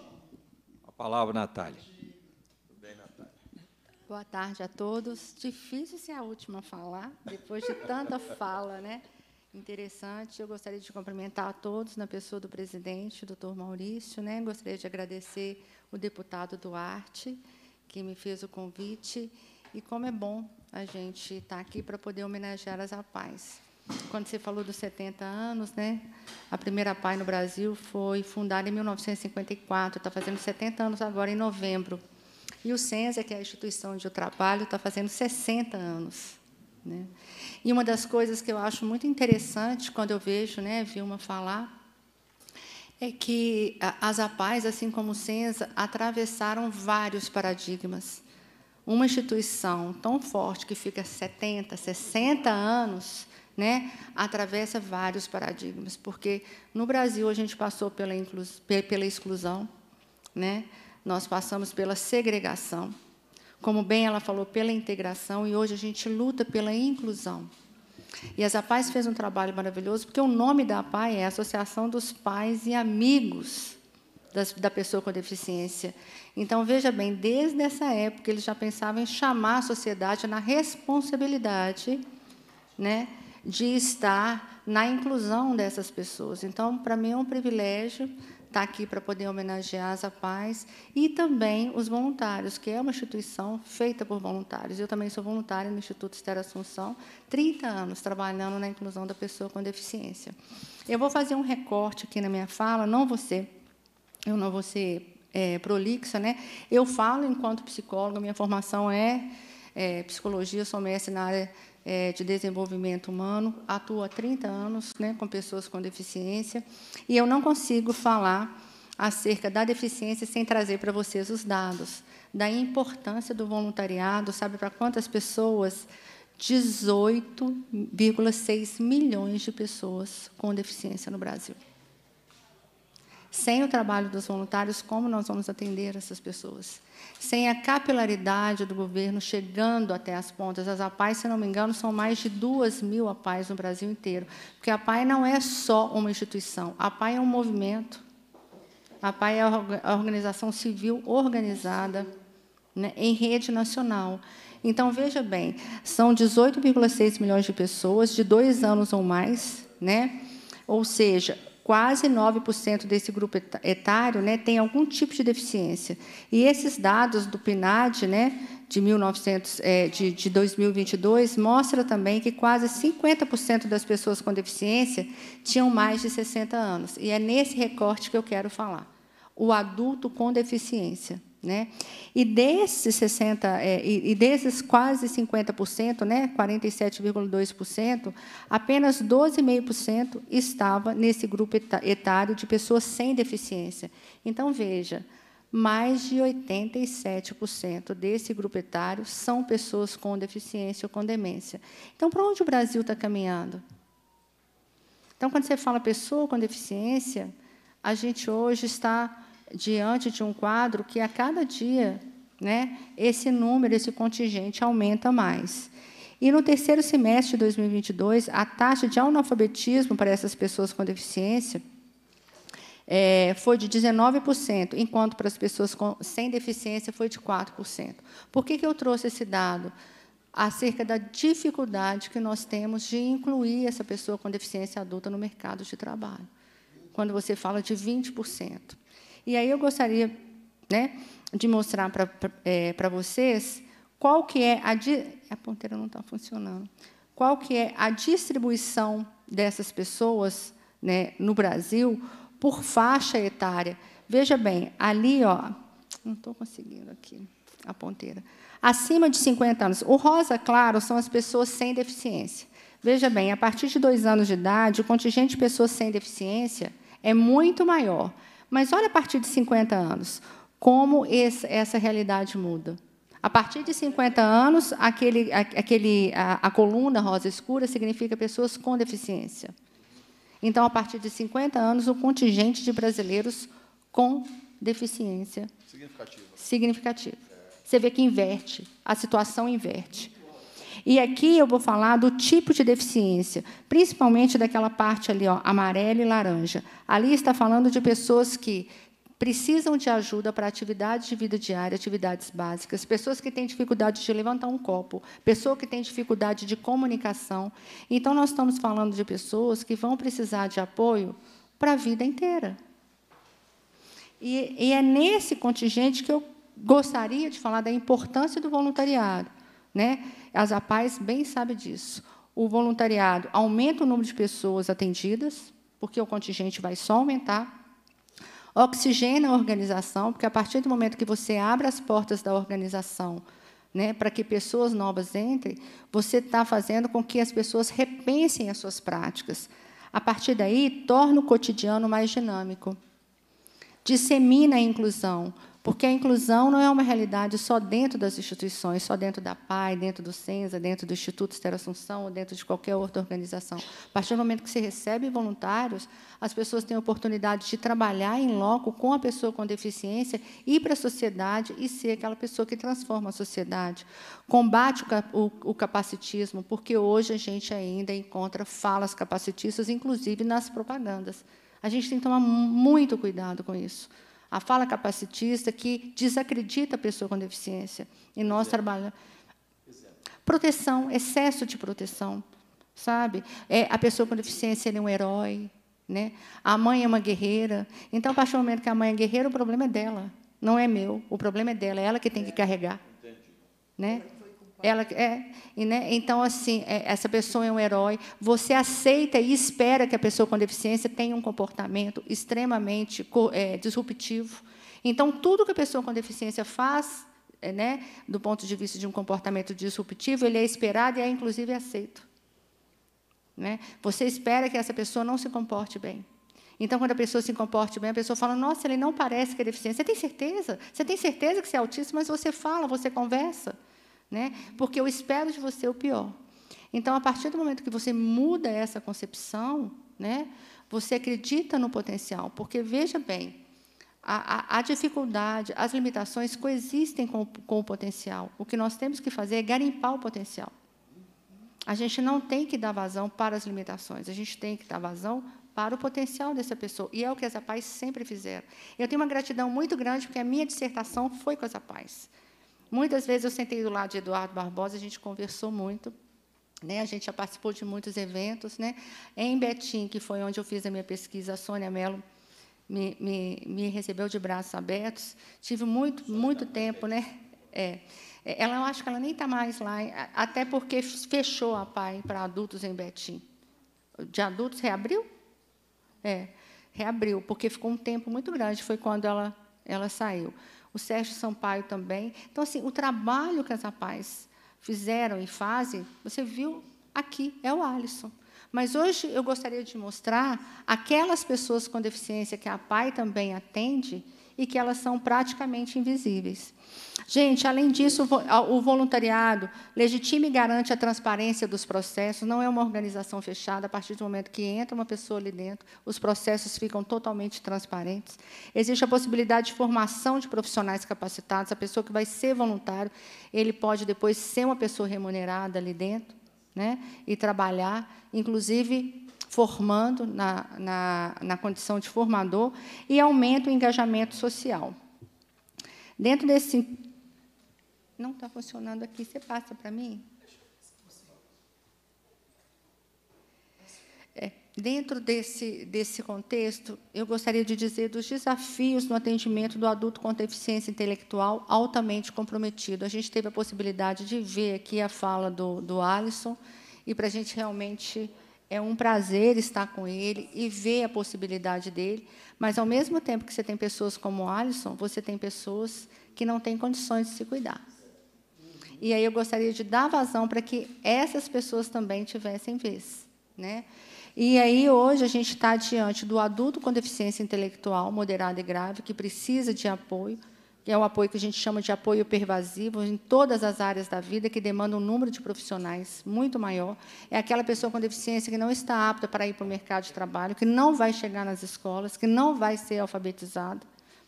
A palavra, Natália. Tudo bem, Natália? Boa tarde a todos. Difícil ser a última a falar, depois de tanta fala, né? Interessante. Eu gostaria de cumprimentar a todos, na pessoa do presidente, doutor Maurício. Né? Gostaria de agradecer o deputado Duarte, que me fez o convite. E como é bom a gente estar aqui para poder homenagear as APAES quando você falou dos 70 anos, né? A primeira PAI no Brasil foi fundada em 1954, está fazendo 70 anos agora, em novembro. E o CENSA, que é a instituição de trabalho, está fazendo 60 anos. Né? E uma das coisas que eu acho muito interessante quando eu vejo, né, Vilma falar, é que as APAES, assim como o CENSA, atravessaram vários paradigmas. Uma instituição tão forte que fica 70, 60 anos, né, atravessa vários paradigmas, porque no Brasil a gente passou pela, pela exclusão, né, nós passamos pela segregação, como bem ela falou, pela integração, e hoje a gente luta pela inclusão. E as APAES fez um trabalho maravilhoso, porque o nome da APAE é Associação dos Pais e Amigos das, da Pessoa com Deficiência. Então, veja bem, desde essa época, eles já pensavam em chamar a sociedade na responsabilidade né, de estar na inclusão dessas pessoas. Então, para mim é um privilégio estar aqui para poder homenagear as paz e também os voluntários, que é uma instituição feita por voluntários. Eu também sou voluntária no Instituto Estera Assunção, 30 anos trabalhando na inclusão da pessoa com deficiência. Eu vou fazer um recorte aqui na minha fala, não você, eu não vou ser é, prolixa, né? Eu falo enquanto psicóloga, minha formação é, é psicologia, sou mestre na área é, de Desenvolvimento Humano, atuo há 30 anos né, com pessoas com deficiência, e eu não consigo falar acerca da deficiência sem trazer para vocês os dados. Da importância do voluntariado, sabe para quantas pessoas? 18,6 milhões de pessoas com deficiência no Brasil. Sem o trabalho dos voluntários, como nós vamos atender essas pessoas? Sem a capilaridade do governo chegando até as pontas, as APais, se não me engano, são mais de duas mil APais no Brasil inteiro. Porque a APAI não é só uma instituição, a APAI é um movimento. A APAI é a organização civil organizada né, em rede nacional. Então, veja bem, são 18,6 milhões de pessoas de dois anos ou mais, né? ou seja, quase 9% desse grupo etário né, tem algum tipo de deficiência. E esses dados do PNAD né, de, 1900, é, de, de 2022 mostram também que quase 50% das pessoas com deficiência tinham mais de 60 anos. E é nesse recorte que eu quero falar. O adulto com deficiência. Né? E desses 60, é, e, e desses quase 50%, né, 47,2%, apenas 12,5% estava nesse grupo etário de pessoas sem deficiência. Então veja, mais de 87% desse grupo etário são pessoas com deficiência ou com demência. Então, para onde o Brasil está caminhando? Então, quando você fala pessoa com deficiência, a gente hoje está diante de um quadro que a cada dia né, esse número, esse contingente aumenta mais. E no terceiro semestre de 2022, a taxa de analfabetismo para essas pessoas com deficiência é, foi de 19%, enquanto para as pessoas com, sem deficiência foi de 4%. Por que, que eu trouxe esse dado? Acerca da dificuldade que nós temos de incluir essa pessoa com deficiência adulta no mercado de trabalho, quando você fala de 20%. E aí eu gostaria né, de mostrar para é, vocês qual que é a... Di... A ponteira não está funcionando. Qual que é a distribuição dessas pessoas né, no Brasil por faixa etária. Veja bem, ali, ó, não estou conseguindo aqui a ponteira. Acima de 50 anos. O rosa claro são as pessoas sem deficiência. Veja bem, a partir de dois anos de idade, o contingente de pessoas sem deficiência é muito maior. Mas olha a partir de 50 anos, como esse, essa realidade muda. A partir de 50 anos, aquele, aquele, a, a, coluna rosa escura significa pessoas com deficiência. Então, a partir de 50 anos, o contingente de brasileiros com deficiência significativo. Significativo. Você vê que inverte, a situação inverte. E aqui eu vou falar do tipo de deficiência, principalmente daquela parte ali, ó, amarela e laranja. Ali está falando de pessoas que precisam de ajuda para atividades de vida diária, atividades básicas, pessoas que têm dificuldade de levantar um copo, pessoa que tem dificuldade de comunicação. Então nós estamos falando de pessoas que vão precisar de apoio para a vida inteira. E, e é nesse contingente que eu gostaria de falar da importância do voluntariado, né? a paz bem sabe disso. O voluntariado aumenta o número de pessoas atendidas, porque o contingente vai só aumentar. Oxigena a organização, porque a partir do momento que você abre as portas da organização né, para que pessoas novas entrem, você está fazendo com que as pessoas repensem as suas práticas. A partir daí, torna o cotidiano mais dinâmico. Dissemina a inclusão, porque a inclusão não é uma realidade só dentro das instituições, só dentro da PAI, dentro do CENSA, dentro do Instituto Estero Assunção, ou dentro de qualquer outra organização. A partir do momento que você recebe voluntários, as pessoas têm a oportunidade de trabalhar em loco com a pessoa com deficiência, ir para a sociedade e ser aquela pessoa que transforma a sociedade. Combate o capacitismo, porque hoje a gente ainda encontra falas capacitistas, inclusive nas propagandas. A gente tem que tomar muito cuidado com isso a fala capacitista que desacredita a pessoa com deficiência. E nós trabalhamos. Proteção, excesso de proteção, sabe? É, a pessoa com deficiência é um herói, né? A mãe é uma guerreira. Então, a partir do momento que a mãe é guerreira, o problema é dela, não é meu. O problema é dela, é ela que tem que é, carregar. Né? Ela é, né? Então, assim, é, essa pessoa é um herói. Você aceita e espera que a pessoa com deficiência tenha um comportamento extremamente é, disruptivo. Então, tudo que a pessoa com deficiência faz, é, né, do ponto de vista de um comportamento disruptivo, ele é esperado e é, inclusive, aceito. Né? Você espera que essa pessoa não se comporte bem. Então, quando a pessoa se comporte bem, a pessoa fala: Nossa, ele não parece que é deficiente. Você tem certeza? Você tem certeza que você é autista, mas você fala, você conversa né? Porque eu espero de você o pior. Então, a partir do momento que você muda essa concepção, né? Você acredita no potencial, porque veja bem, a, a, a, dificuldade, as limitações coexistem com, com o potencial. O que nós temos que fazer é garimpar o potencial. A gente não tem que dar vazão para as limitações, a gente tem que dar vazão para o potencial dessa pessoa. E é o que as APAES sempre fizeram. Eu tenho uma gratidão muito grande, porque a minha dissertação foi com as APAES. Muitas vezes eu sentei do lado de Eduardo Barbosa, a gente conversou muito, né? A gente já participou de muitos eventos, né? Em Betim, que foi onde eu fiz a minha pesquisa, a Sônia Mello me, me, me recebeu de braços abertos. Tive muito muito tá tempo, né? É. Ela, eu acho que ela nem está mais lá, até porque fechou a PAI para adultos em Betim. De adultos reabriu? É, reabriu, porque ficou um tempo muito grande, foi quando ela, ela saiu o Sérgio Sampaio também. Então, assim, o trabalho que as rapazes fizeram e fazem, você viu aqui, é o Alisson. Mas hoje eu gostaria de mostrar aquelas pessoas com deficiência que a PAI também atende, e que elas são praticamente invisíveis. Gente, além disso, o voluntariado legitima e garante a transparência dos processos, não é uma organização fechada. A partir do momento que entra uma pessoa ali dentro, os processos ficam totalmente transparentes. Existe a possibilidade de formação de profissionais capacitados. A pessoa que vai ser voluntário, ele pode depois ser uma pessoa remunerada ali dentro né, e trabalhar, inclusive formando na, na, na condição de formador e aumenta o engajamento social. Dentro desse. Não está funcionando aqui, você passa para mim? É, dentro desse, desse contexto, eu gostaria de dizer dos desafios no atendimento do adulto com deficiência intelectual altamente comprometido. A gente teve a possibilidade de ver aqui a fala do, do Alisson, e para a gente realmente é um prazer estar com ele e ver a possibilidade dele, mas ao mesmo tempo que você tem pessoas como o Alisson, você tem pessoas que não têm condições de se cuidar. E aí eu gostaria de dar vazão para que essas pessoas também tivessem vez. Né? E aí hoje a gente está diante do adulto com deficiência intelectual moderada e grave, que precisa de apoio, que é o apoio que a gente chama de apoio pervasivo em todas as áreas da vida, que demanda um número de profissionais muito maior. É aquela pessoa com deficiência que não está apta para ir para o mercado de trabalho, que não vai chegar nas escolas, que não vai ser alfabetizada.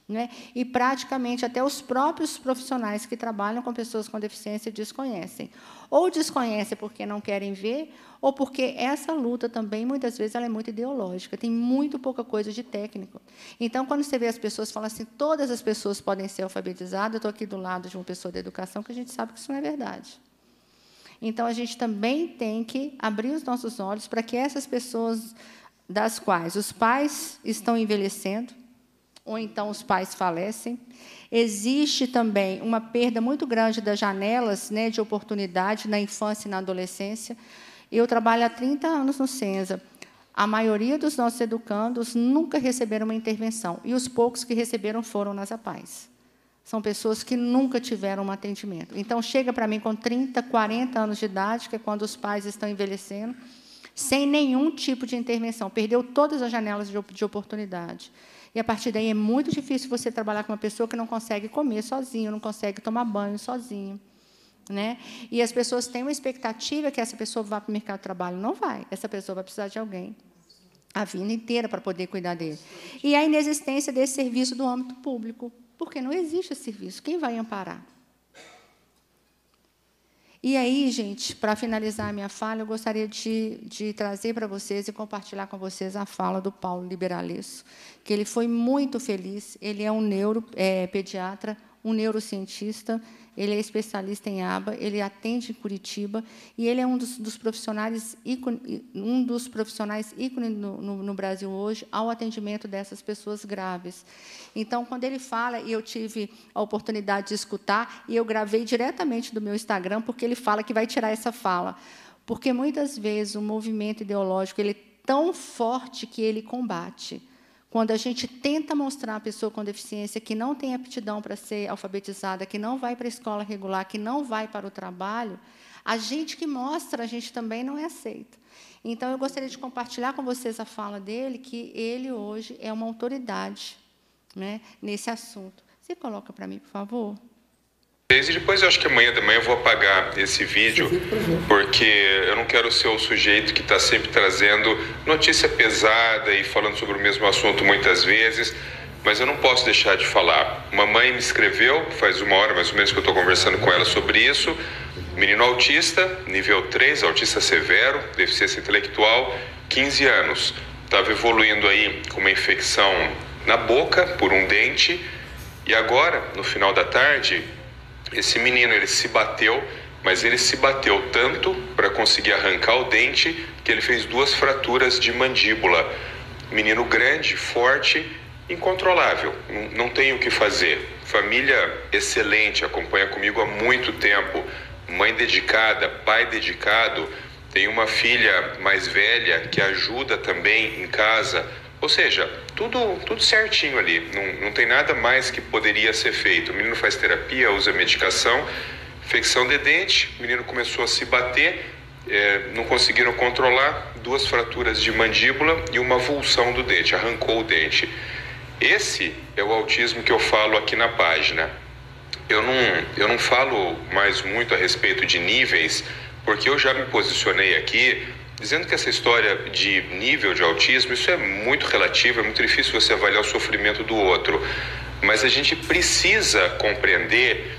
Né? E praticamente até os próprios profissionais que trabalham com pessoas com deficiência desconhecem. Ou desconhecem porque não querem ver, ou porque essa luta também, muitas vezes, ela é muito ideológica, tem muito pouca coisa de técnico. Então, quando você vê as pessoas falando assim, todas as pessoas podem ser alfabetizadas, eu estou aqui do lado de uma pessoa da educação, que a gente sabe que isso não é verdade. Então, a gente também tem que abrir os nossos olhos para que essas pessoas, das quais os pais estão envelhecendo, ou então os pais falecem. Existe também uma perda muito grande das janelas né, de oportunidade na infância e na adolescência. Eu trabalho há 30 anos no Senza. A maioria dos nossos educandos nunca receberam uma intervenção, e os poucos que receberam foram nas APAES. São pessoas que nunca tiveram um atendimento. Então, chega para mim com 30, 40 anos de idade, que é quando os pais estão envelhecendo, sem nenhum tipo de intervenção, perdeu todas as janelas de, de oportunidade. E a partir daí é muito difícil você trabalhar com uma pessoa que não consegue comer sozinho, não consegue tomar banho sozinho. Né? E as pessoas têm uma expectativa que essa pessoa vá para o mercado de trabalho. Não vai. Essa pessoa vai precisar de alguém a vida inteira para poder cuidar dele. E a inexistência desse serviço do âmbito público, porque não existe esse serviço. Quem vai amparar? E aí, gente, para finalizar a minha fala, eu gostaria de, de trazer para vocês e compartilhar com vocês a fala do Paulo Liberalesso, que ele foi muito feliz. Ele é um neuropediatra, é, um neurocientista, ele é especialista em aba, ele atende em Curitiba e ele é um dos, dos profissionais ícone, um dos profissionais ícone no, no, no, Brasil hoje ao atendimento dessas pessoas graves. Então, quando ele fala, e eu tive a oportunidade de escutar, e eu gravei diretamente do meu Instagram, porque ele fala que vai tirar essa fala. Porque muitas vezes o movimento ideológico ele é tão forte que ele combate. Quando a gente tenta mostrar a pessoa com deficiência que não tem aptidão para ser alfabetizada, que não vai para a escola regular, que não vai para o trabalho, a gente que mostra, a gente também não é aceita. Então, eu gostaria de compartilhar com vocês a fala dele, que ele hoje é uma autoridade né, nesse assunto. Você coloca para mim, por favor? e depois eu acho que amanhã de manhã eu vou apagar esse vídeo, porque eu não quero ser o sujeito que está sempre trazendo notícia pesada e falando sobre o mesmo assunto muitas vezes, mas eu não posso deixar de falar. Uma mãe me escreveu, faz uma hora mais ou menos que eu estou conversando com ela sobre isso, menino autista, nível 3, autista severo, deficiência intelectual, 15 anos, estava evoluindo aí com uma infecção na boca por um dente, e agora, no final da tarde, esse menino ele se bateu, mas ele se bateu tanto para conseguir arrancar o dente que ele fez duas fraturas de mandíbula. Menino grande, forte, incontrolável, não tem o que fazer. Família excelente, acompanha comigo há muito tempo. Mãe dedicada, pai dedicado. Tem uma filha mais velha que ajuda também em casa ou seja, tudo, tudo certinho ali, não, não tem nada mais que poderia ser feito. O menino faz terapia, usa medicação, infecção de dente, o menino começou a se bater, é, não conseguiram controlar, duas fraturas de mandíbula e uma avulsão do dente, arrancou o dente. Esse é o autismo que eu falo aqui na página. Eu não, eu não falo mais muito a respeito de níveis, porque eu já me posicionei aqui Dizendo que essa história de nível de autismo, isso é muito relativo, é muito difícil você avaliar o sofrimento do outro, mas a gente precisa compreender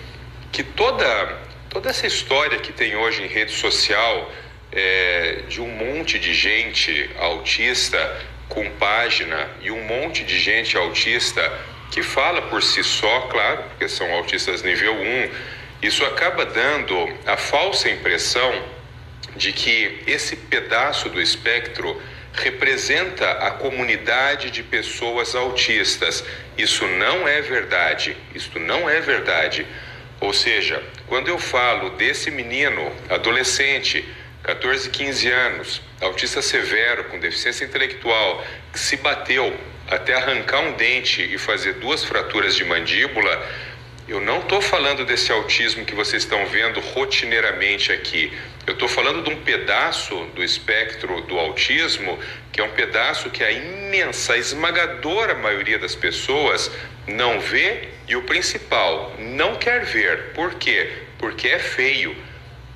que toda, toda essa história que tem hoje em rede social é, de um monte de gente autista com página e um monte de gente autista que fala por si só, claro, porque são autistas nível 1, isso acaba dando a falsa impressão de que esse pedaço do espectro representa a comunidade de pessoas autistas. Isso não é verdade. Isto não é verdade. Ou seja, quando eu falo desse menino adolescente, 14, 15 anos, autista severo, com deficiência intelectual, que se bateu até arrancar um dente e fazer duas fraturas de mandíbula, eu não estou falando desse autismo que vocês estão vendo rotineiramente aqui. Eu estou falando de um pedaço do espectro do autismo, que é um pedaço que a imensa, a esmagadora maioria das pessoas não vê e o principal, não quer ver. Por quê? Porque é feio.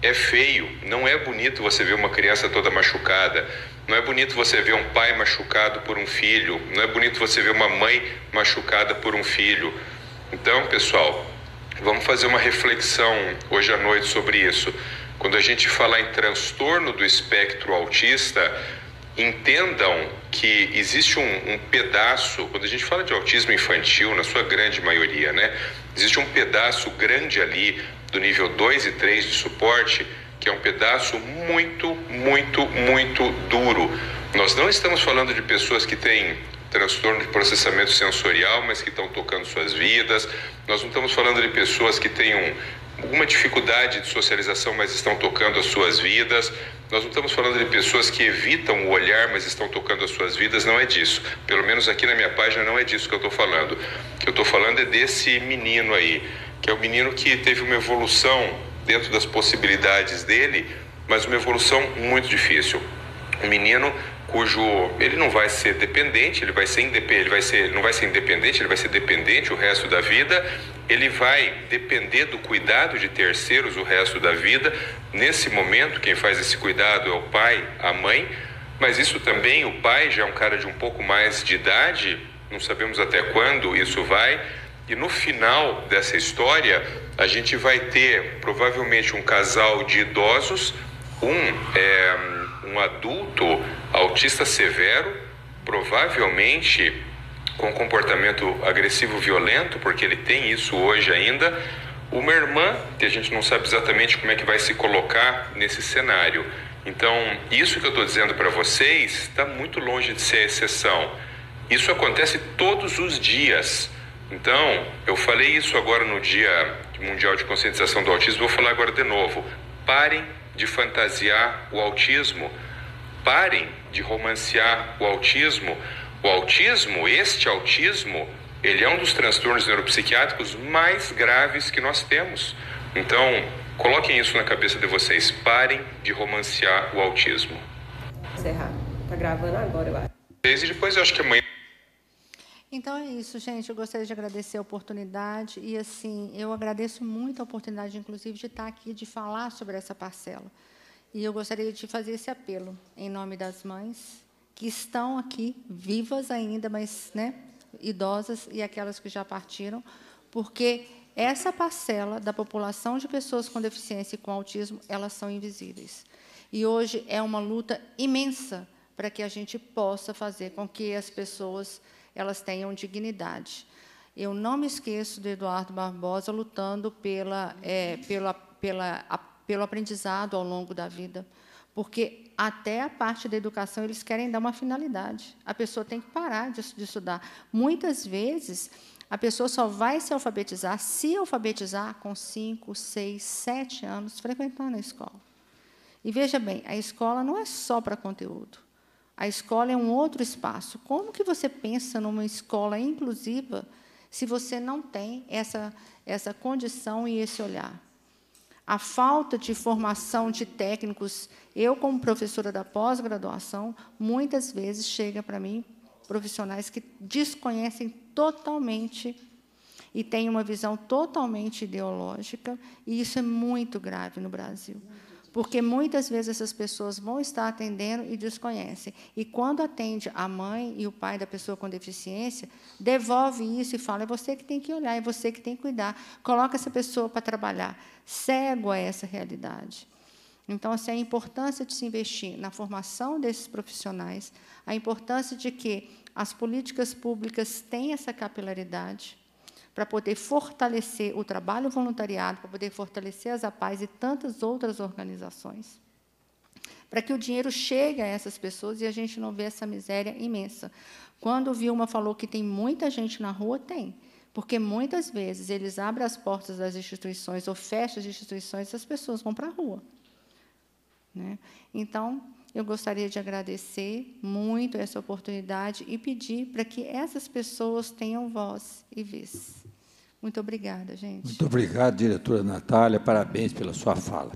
É feio. Não é bonito você ver uma criança toda machucada. Não é bonito você ver um pai machucado por um filho. Não é bonito você ver uma mãe machucada por um filho. Então, pessoal, vamos fazer uma reflexão hoje à noite sobre isso. Quando a gente falar em transtorno do espectro autista, entendam que existe um, um, pedaço, quando a gente fala de autismo infantil, na sua grande maioria, né? Existe um pedaço grande ali do nível 2 e 3 de suporte, que é um pedaço muito, muito, muito duro. Nós não estamos falando de pessoas que têm transtorno de processamento sensorial, mas que estão tocando suas vidas. Nós não estamos falando de pessoas que tenham alguma dificuldade de socialização, mas estão tocando as suas vidas. Nós não estamos falando de pessoas que evitam o olhar, mas estão tocando as suas vidas, não é disso. Pelo menos aqui na minha página não é disso que eu estou falando. O que eu estou falando é desse menino aí, que é o menino que teve uma evolução dentro das possibilidades dele, mas uma evolução muito difícil. Um menino cujo ele não vai ser dependente, ele vai ser independente, ele vai ser, não vai ser independente, ele vai ser dependente o resto da vida. Ele vai depender do cuidado de terceiros o resto da vida. Nesse momento, quem faz esse cuidado é o pai, a mãe, mas isso também o pai já é um cara de um pouco mais de idade, não sabemos até quando isso vai. E no final dessa história, a gente vai ter provavelmente um casal de idosos, um é, um adulto autista severo, provavelmente com comportamento agressivo violento, porque ele tem isso hoje ainda, uma irmã, que a gente não sabe exatamente como é que vai se colocar nesse cenário. Então, isso que eu estou dizendo para vocês está muito longe de ser exceção. Isso acontece todos os dias. Então, eu falei isso agora no Dia Mundial de Conscientização do Autismo, vou falar agora de novo. Parem de fantasiar o autismo, parem de romancear o autismo. O autismo, este autismo, ele é um dos transtornos neuropsiquiátricos mais graves que nós temos. Então, coloquem isso na cabeça de vocês. Parem de romancear o autismo. Encerrar. Tá gravando agora, eu acho. E depois eu acho que amanhã então é isso, gente. Eu gostaria de agradecer a oportunidade e assim, eu agradeço muito a oportunidade, inclusive, de estar aqui, de falar sobre essa parcela. E eu gostaria de fazer esse apelo em nome das mães que estão aqui, vivas ainda, mas né, idosas e aquelas que já partiram, porque essa parcela da população de pessoas com deficiência e com autismo, elas são invisíveis. E hoje é uma luta imensa para que a gente possa fazer com que as pessoas elas tenham dignidade. Eu não me esqueço do Eduardo Barbosa lutando pela, é, pela, pela, a, pelo aprendizado ao longo da vida, porque até a parte da educação eles querem dar uma finalidade. A pessoa tem que parar de, de estudar. Muitas vezes a pessoa só vai se alfabetizar, se alfabetizar com 5, 6, 7 anos, frequentando a escola. E veja bem, a escola não é só para conteúdo. A escola é um outro espaço. Como que você pensa numa escola inclusiva se você não tem essa, essa condição e esse olhar? A falta de formação de técnicos, eu, como professora da pós-graduação, muitas vezes chega para mim profissionais que desconhecem totalmente e têm uma visão totalmente ideológica, e isso é muito grave no Brasil porque muitas vezes essas pessoas vão estar atendendo e desconhecem. E quando atende a mãe e o pai da pessoa com deficiência, devolve isso e fala: é você que tem que olhar, é você que tem que cuidar, coloca essa pessoa para trabalhar. Cego a essa realidade. Então, assim, a importância de se investir na formação desses profissionais, a importância de que as políticas públicas têm essa capilaridade, para poder fortalecer o trabalho voluntariado, para poder fortalecer as APAES e tantas outras organizações. Para que o dinheiro chegue a essas pessoas e a gente não vê essa miséria imensa. Quando Vilma falou que tem muita gente na rua, tem. Porque muitas vezes eles abrem as portas das instituições ou fecham as instituições e as pessoas vão para a rua. Né? Então, eu gostaria de agradecer muito essa oportunidade e pedir para que essas pessoas tenham voz e vez. Muito obrigada, gente. Muito obrigado, diretora Natália. Parabéns pela sua fala.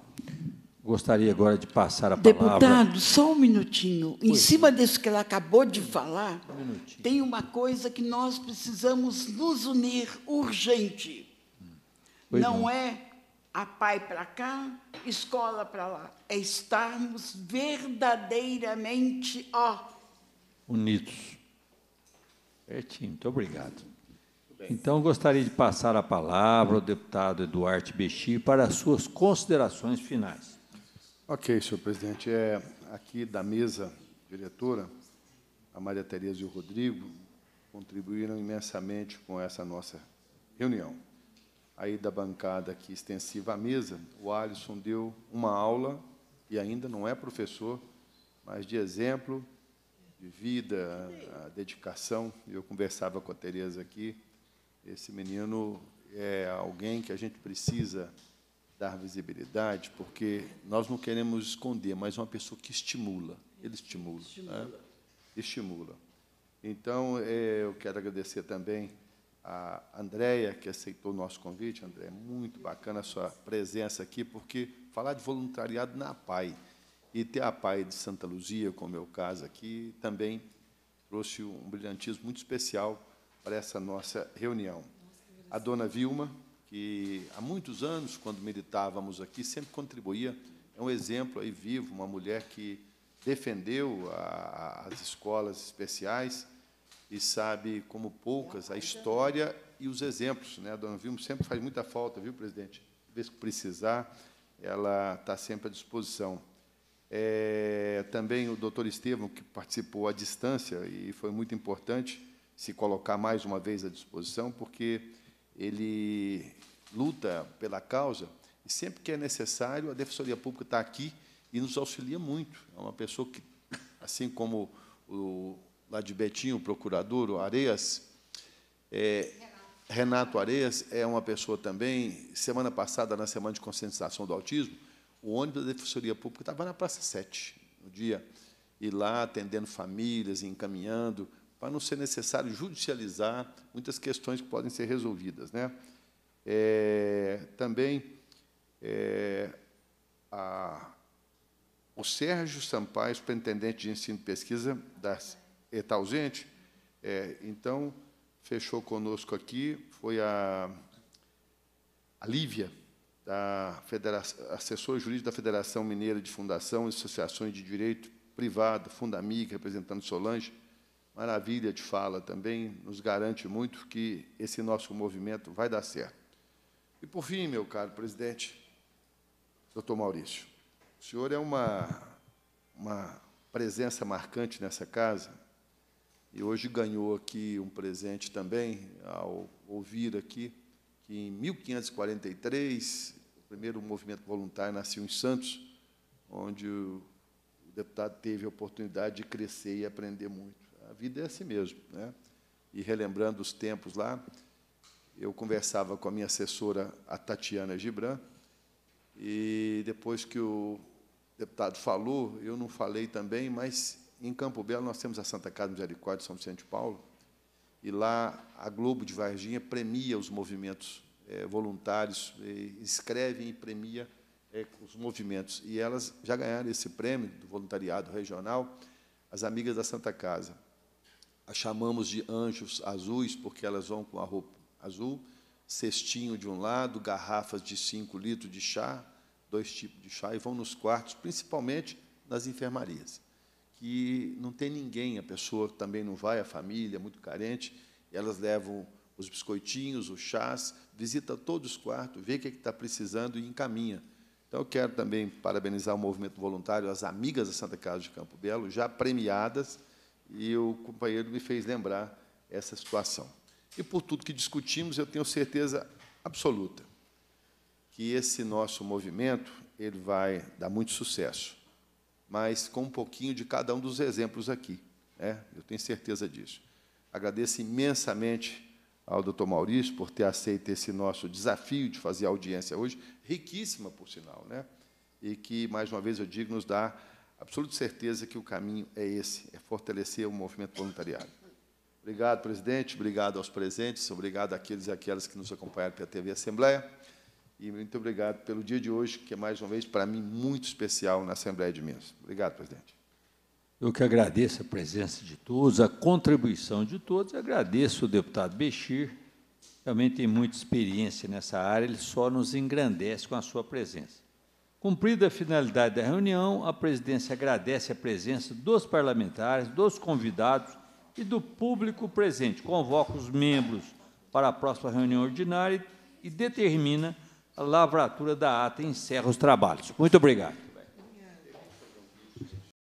Gostaria agora de passar a palavra. Deputado, só um minutinho. Pois. Em cima disso que ela acabou de falar, um tem uma coisa que nós precisamos nos unir urgente. não, não é a pai para cá, escola para lá. É estarmos verdadeiramente ó, unidos. Certinho, muito obrigado. Então, gostaria de passar a palavra ao deputado Eduardo Bexi para as suas considerações finais. Ok, senhor presidente. É, aqui da mesa diretora, a Maria Tereza e o Rodrigo contribuíram imensamente com essa nossa reunião. Aí da bancada aqui extensiva à mesa, o Alisson deu uma aula, e ainda não é professor, mas de exemplo, de vida, a dedicação. Eu conversava com a Tereza aqui, esse menino é alguém que a gente precisa dar visibilidade, porque nós não queremos esconder, mas uma pessoa que estimula. Ele estimula. Né? Estimula. Né? estimula. Então, é, eu quero agradecer também a Andréia, que aceitou o nosso convite. Andréia, muito bacana a sua presença aqui, porque falar de voluntariado na PAI e ter a PAI de Santa Luzia, como é o caso aqui, também trouxe um brilhantismo muito especial para essa nossa reunião. A dona Vilma, que há muitos anos, quando meditávamos aqui, sempre contribuía, é um exemplo aí vivo, uma mulher que defendeu a, as escolas especiais e sabe, como poucas, a história e os exemplos. Né? A dona Vilma sempre faz muita falta, viu, presidente? vez que precisar, ela está sempre à disposição. É, também o doutor Estevam, que participou à distância e foi muito importante, se colocar mais uma vez à disposição, porque ele luta pela causa e sempre que é necessário, a Defensoria Pública está aqui e nos auxilia muito. É uma pessoa que, assim como o lá de Betinho, o procurador, o Areias, é, Renato Areias é uma pessoa também, semana passada, na semana de conscientização do autismo, o ônibus da Defensoria Pública estava na Praça 7, no dia, e lá atendendo famílias, encaminhando, para não ser necessário judicializar muitas questões que podem ser resolvidas. Né? É, também é, a, o Sérgio Sampaio, superintendente de ensino e pesquisa, da, está ausente, é, então fechou conosco aqui, foi a, a Lívia, da assessora jurídica da Federação Mineira de Fundação e Associações de Direito Privado, Fundamig, representando Solange, maravilha de fala também nos garante muito que esse nosso movimento vai dar certo. E por fim, meu caro presidente, doutor Maurício, o senhor é uma, uma presença marcante nessa casa e hoje ganhou aqui um presente também ao ouvir aqui que em 1543 o primeiro movimento voluntário nasceu em Santos, onde o deputado teve a oportunidade de crescer e aprender muito vida é assim mesmo. Né? E relembrando os tempos lá, eu conversava com a minha assessora, a Tatiana Gibran, e depois que o deputado falou, eu não falei também, mas em Campo Belo nós temos a Santa Casa Misericórdia de São Vicente Paulo, e lá a Globo de Varginha premia os movimentos é, voluntários, e escreve e premia é, os movimentos. E elas já ganharam esse prêmio do voluntariado regional, as amigas da Santa Casa. As chamamos de anjos azuis, porque elas vão com a roupa azul, cestinho de um lado, garrafas de 5 litros de chá, dois tipos de chá, e vão nos quartos, principalmente nas enfermarias. Que não tem ninguém, a pessoa também não vai, a família é muito carente, elas levam os biscoitinhos, os chás, visita todos os quartos, vê o que é está precisando e encaminha. Então, eu quero também parabenizar o movimento voluntário, as amigas da Santa Casa de Campo Belo, já premiadas e o companheiro me fez lembrar essa situação. E por tudo que discutimos, eu tenho certeza absoluta que esse nosso movimento ele vai dar muito sucesso, mas com um pouquinho de cada um dos exemplos aqui. Né? Eu tenho certeza disso. Agradeço imensamente ao doutor Maurício por ter aceito esse nosso desafio de fazer audiência hoje, riquíssima, por sinal, né? e que, mais uma vez, eu digo, nos dá absoluta certeza que o caminho é esse, é fortalecer o movimento voluntariado. Obrigado, presidente, obrigado aos presentes, obrigado àqueles e àquelas que nos acompanharam pela TV Assembleia, e muito obrigado pelo dia de hoje, que é, mais uma vez, para mim, muito especial na Assembleia de Minas. Obrigado, presidente. Eu que agradeço a presença de todos, a contribuição de todos, agradeço o deputado Bexir, também tem muita experiência nessa área, ele só nos engrandece com a sua presença. Cumprida a finalidade da reunião, a presidência agradece a presença dos parlamentares, dos convidados e do público presente. Convoca os membros para a próxima reunião ordinária e determina a lavratura da ata e encerra os trabalhos. Muito obrigado.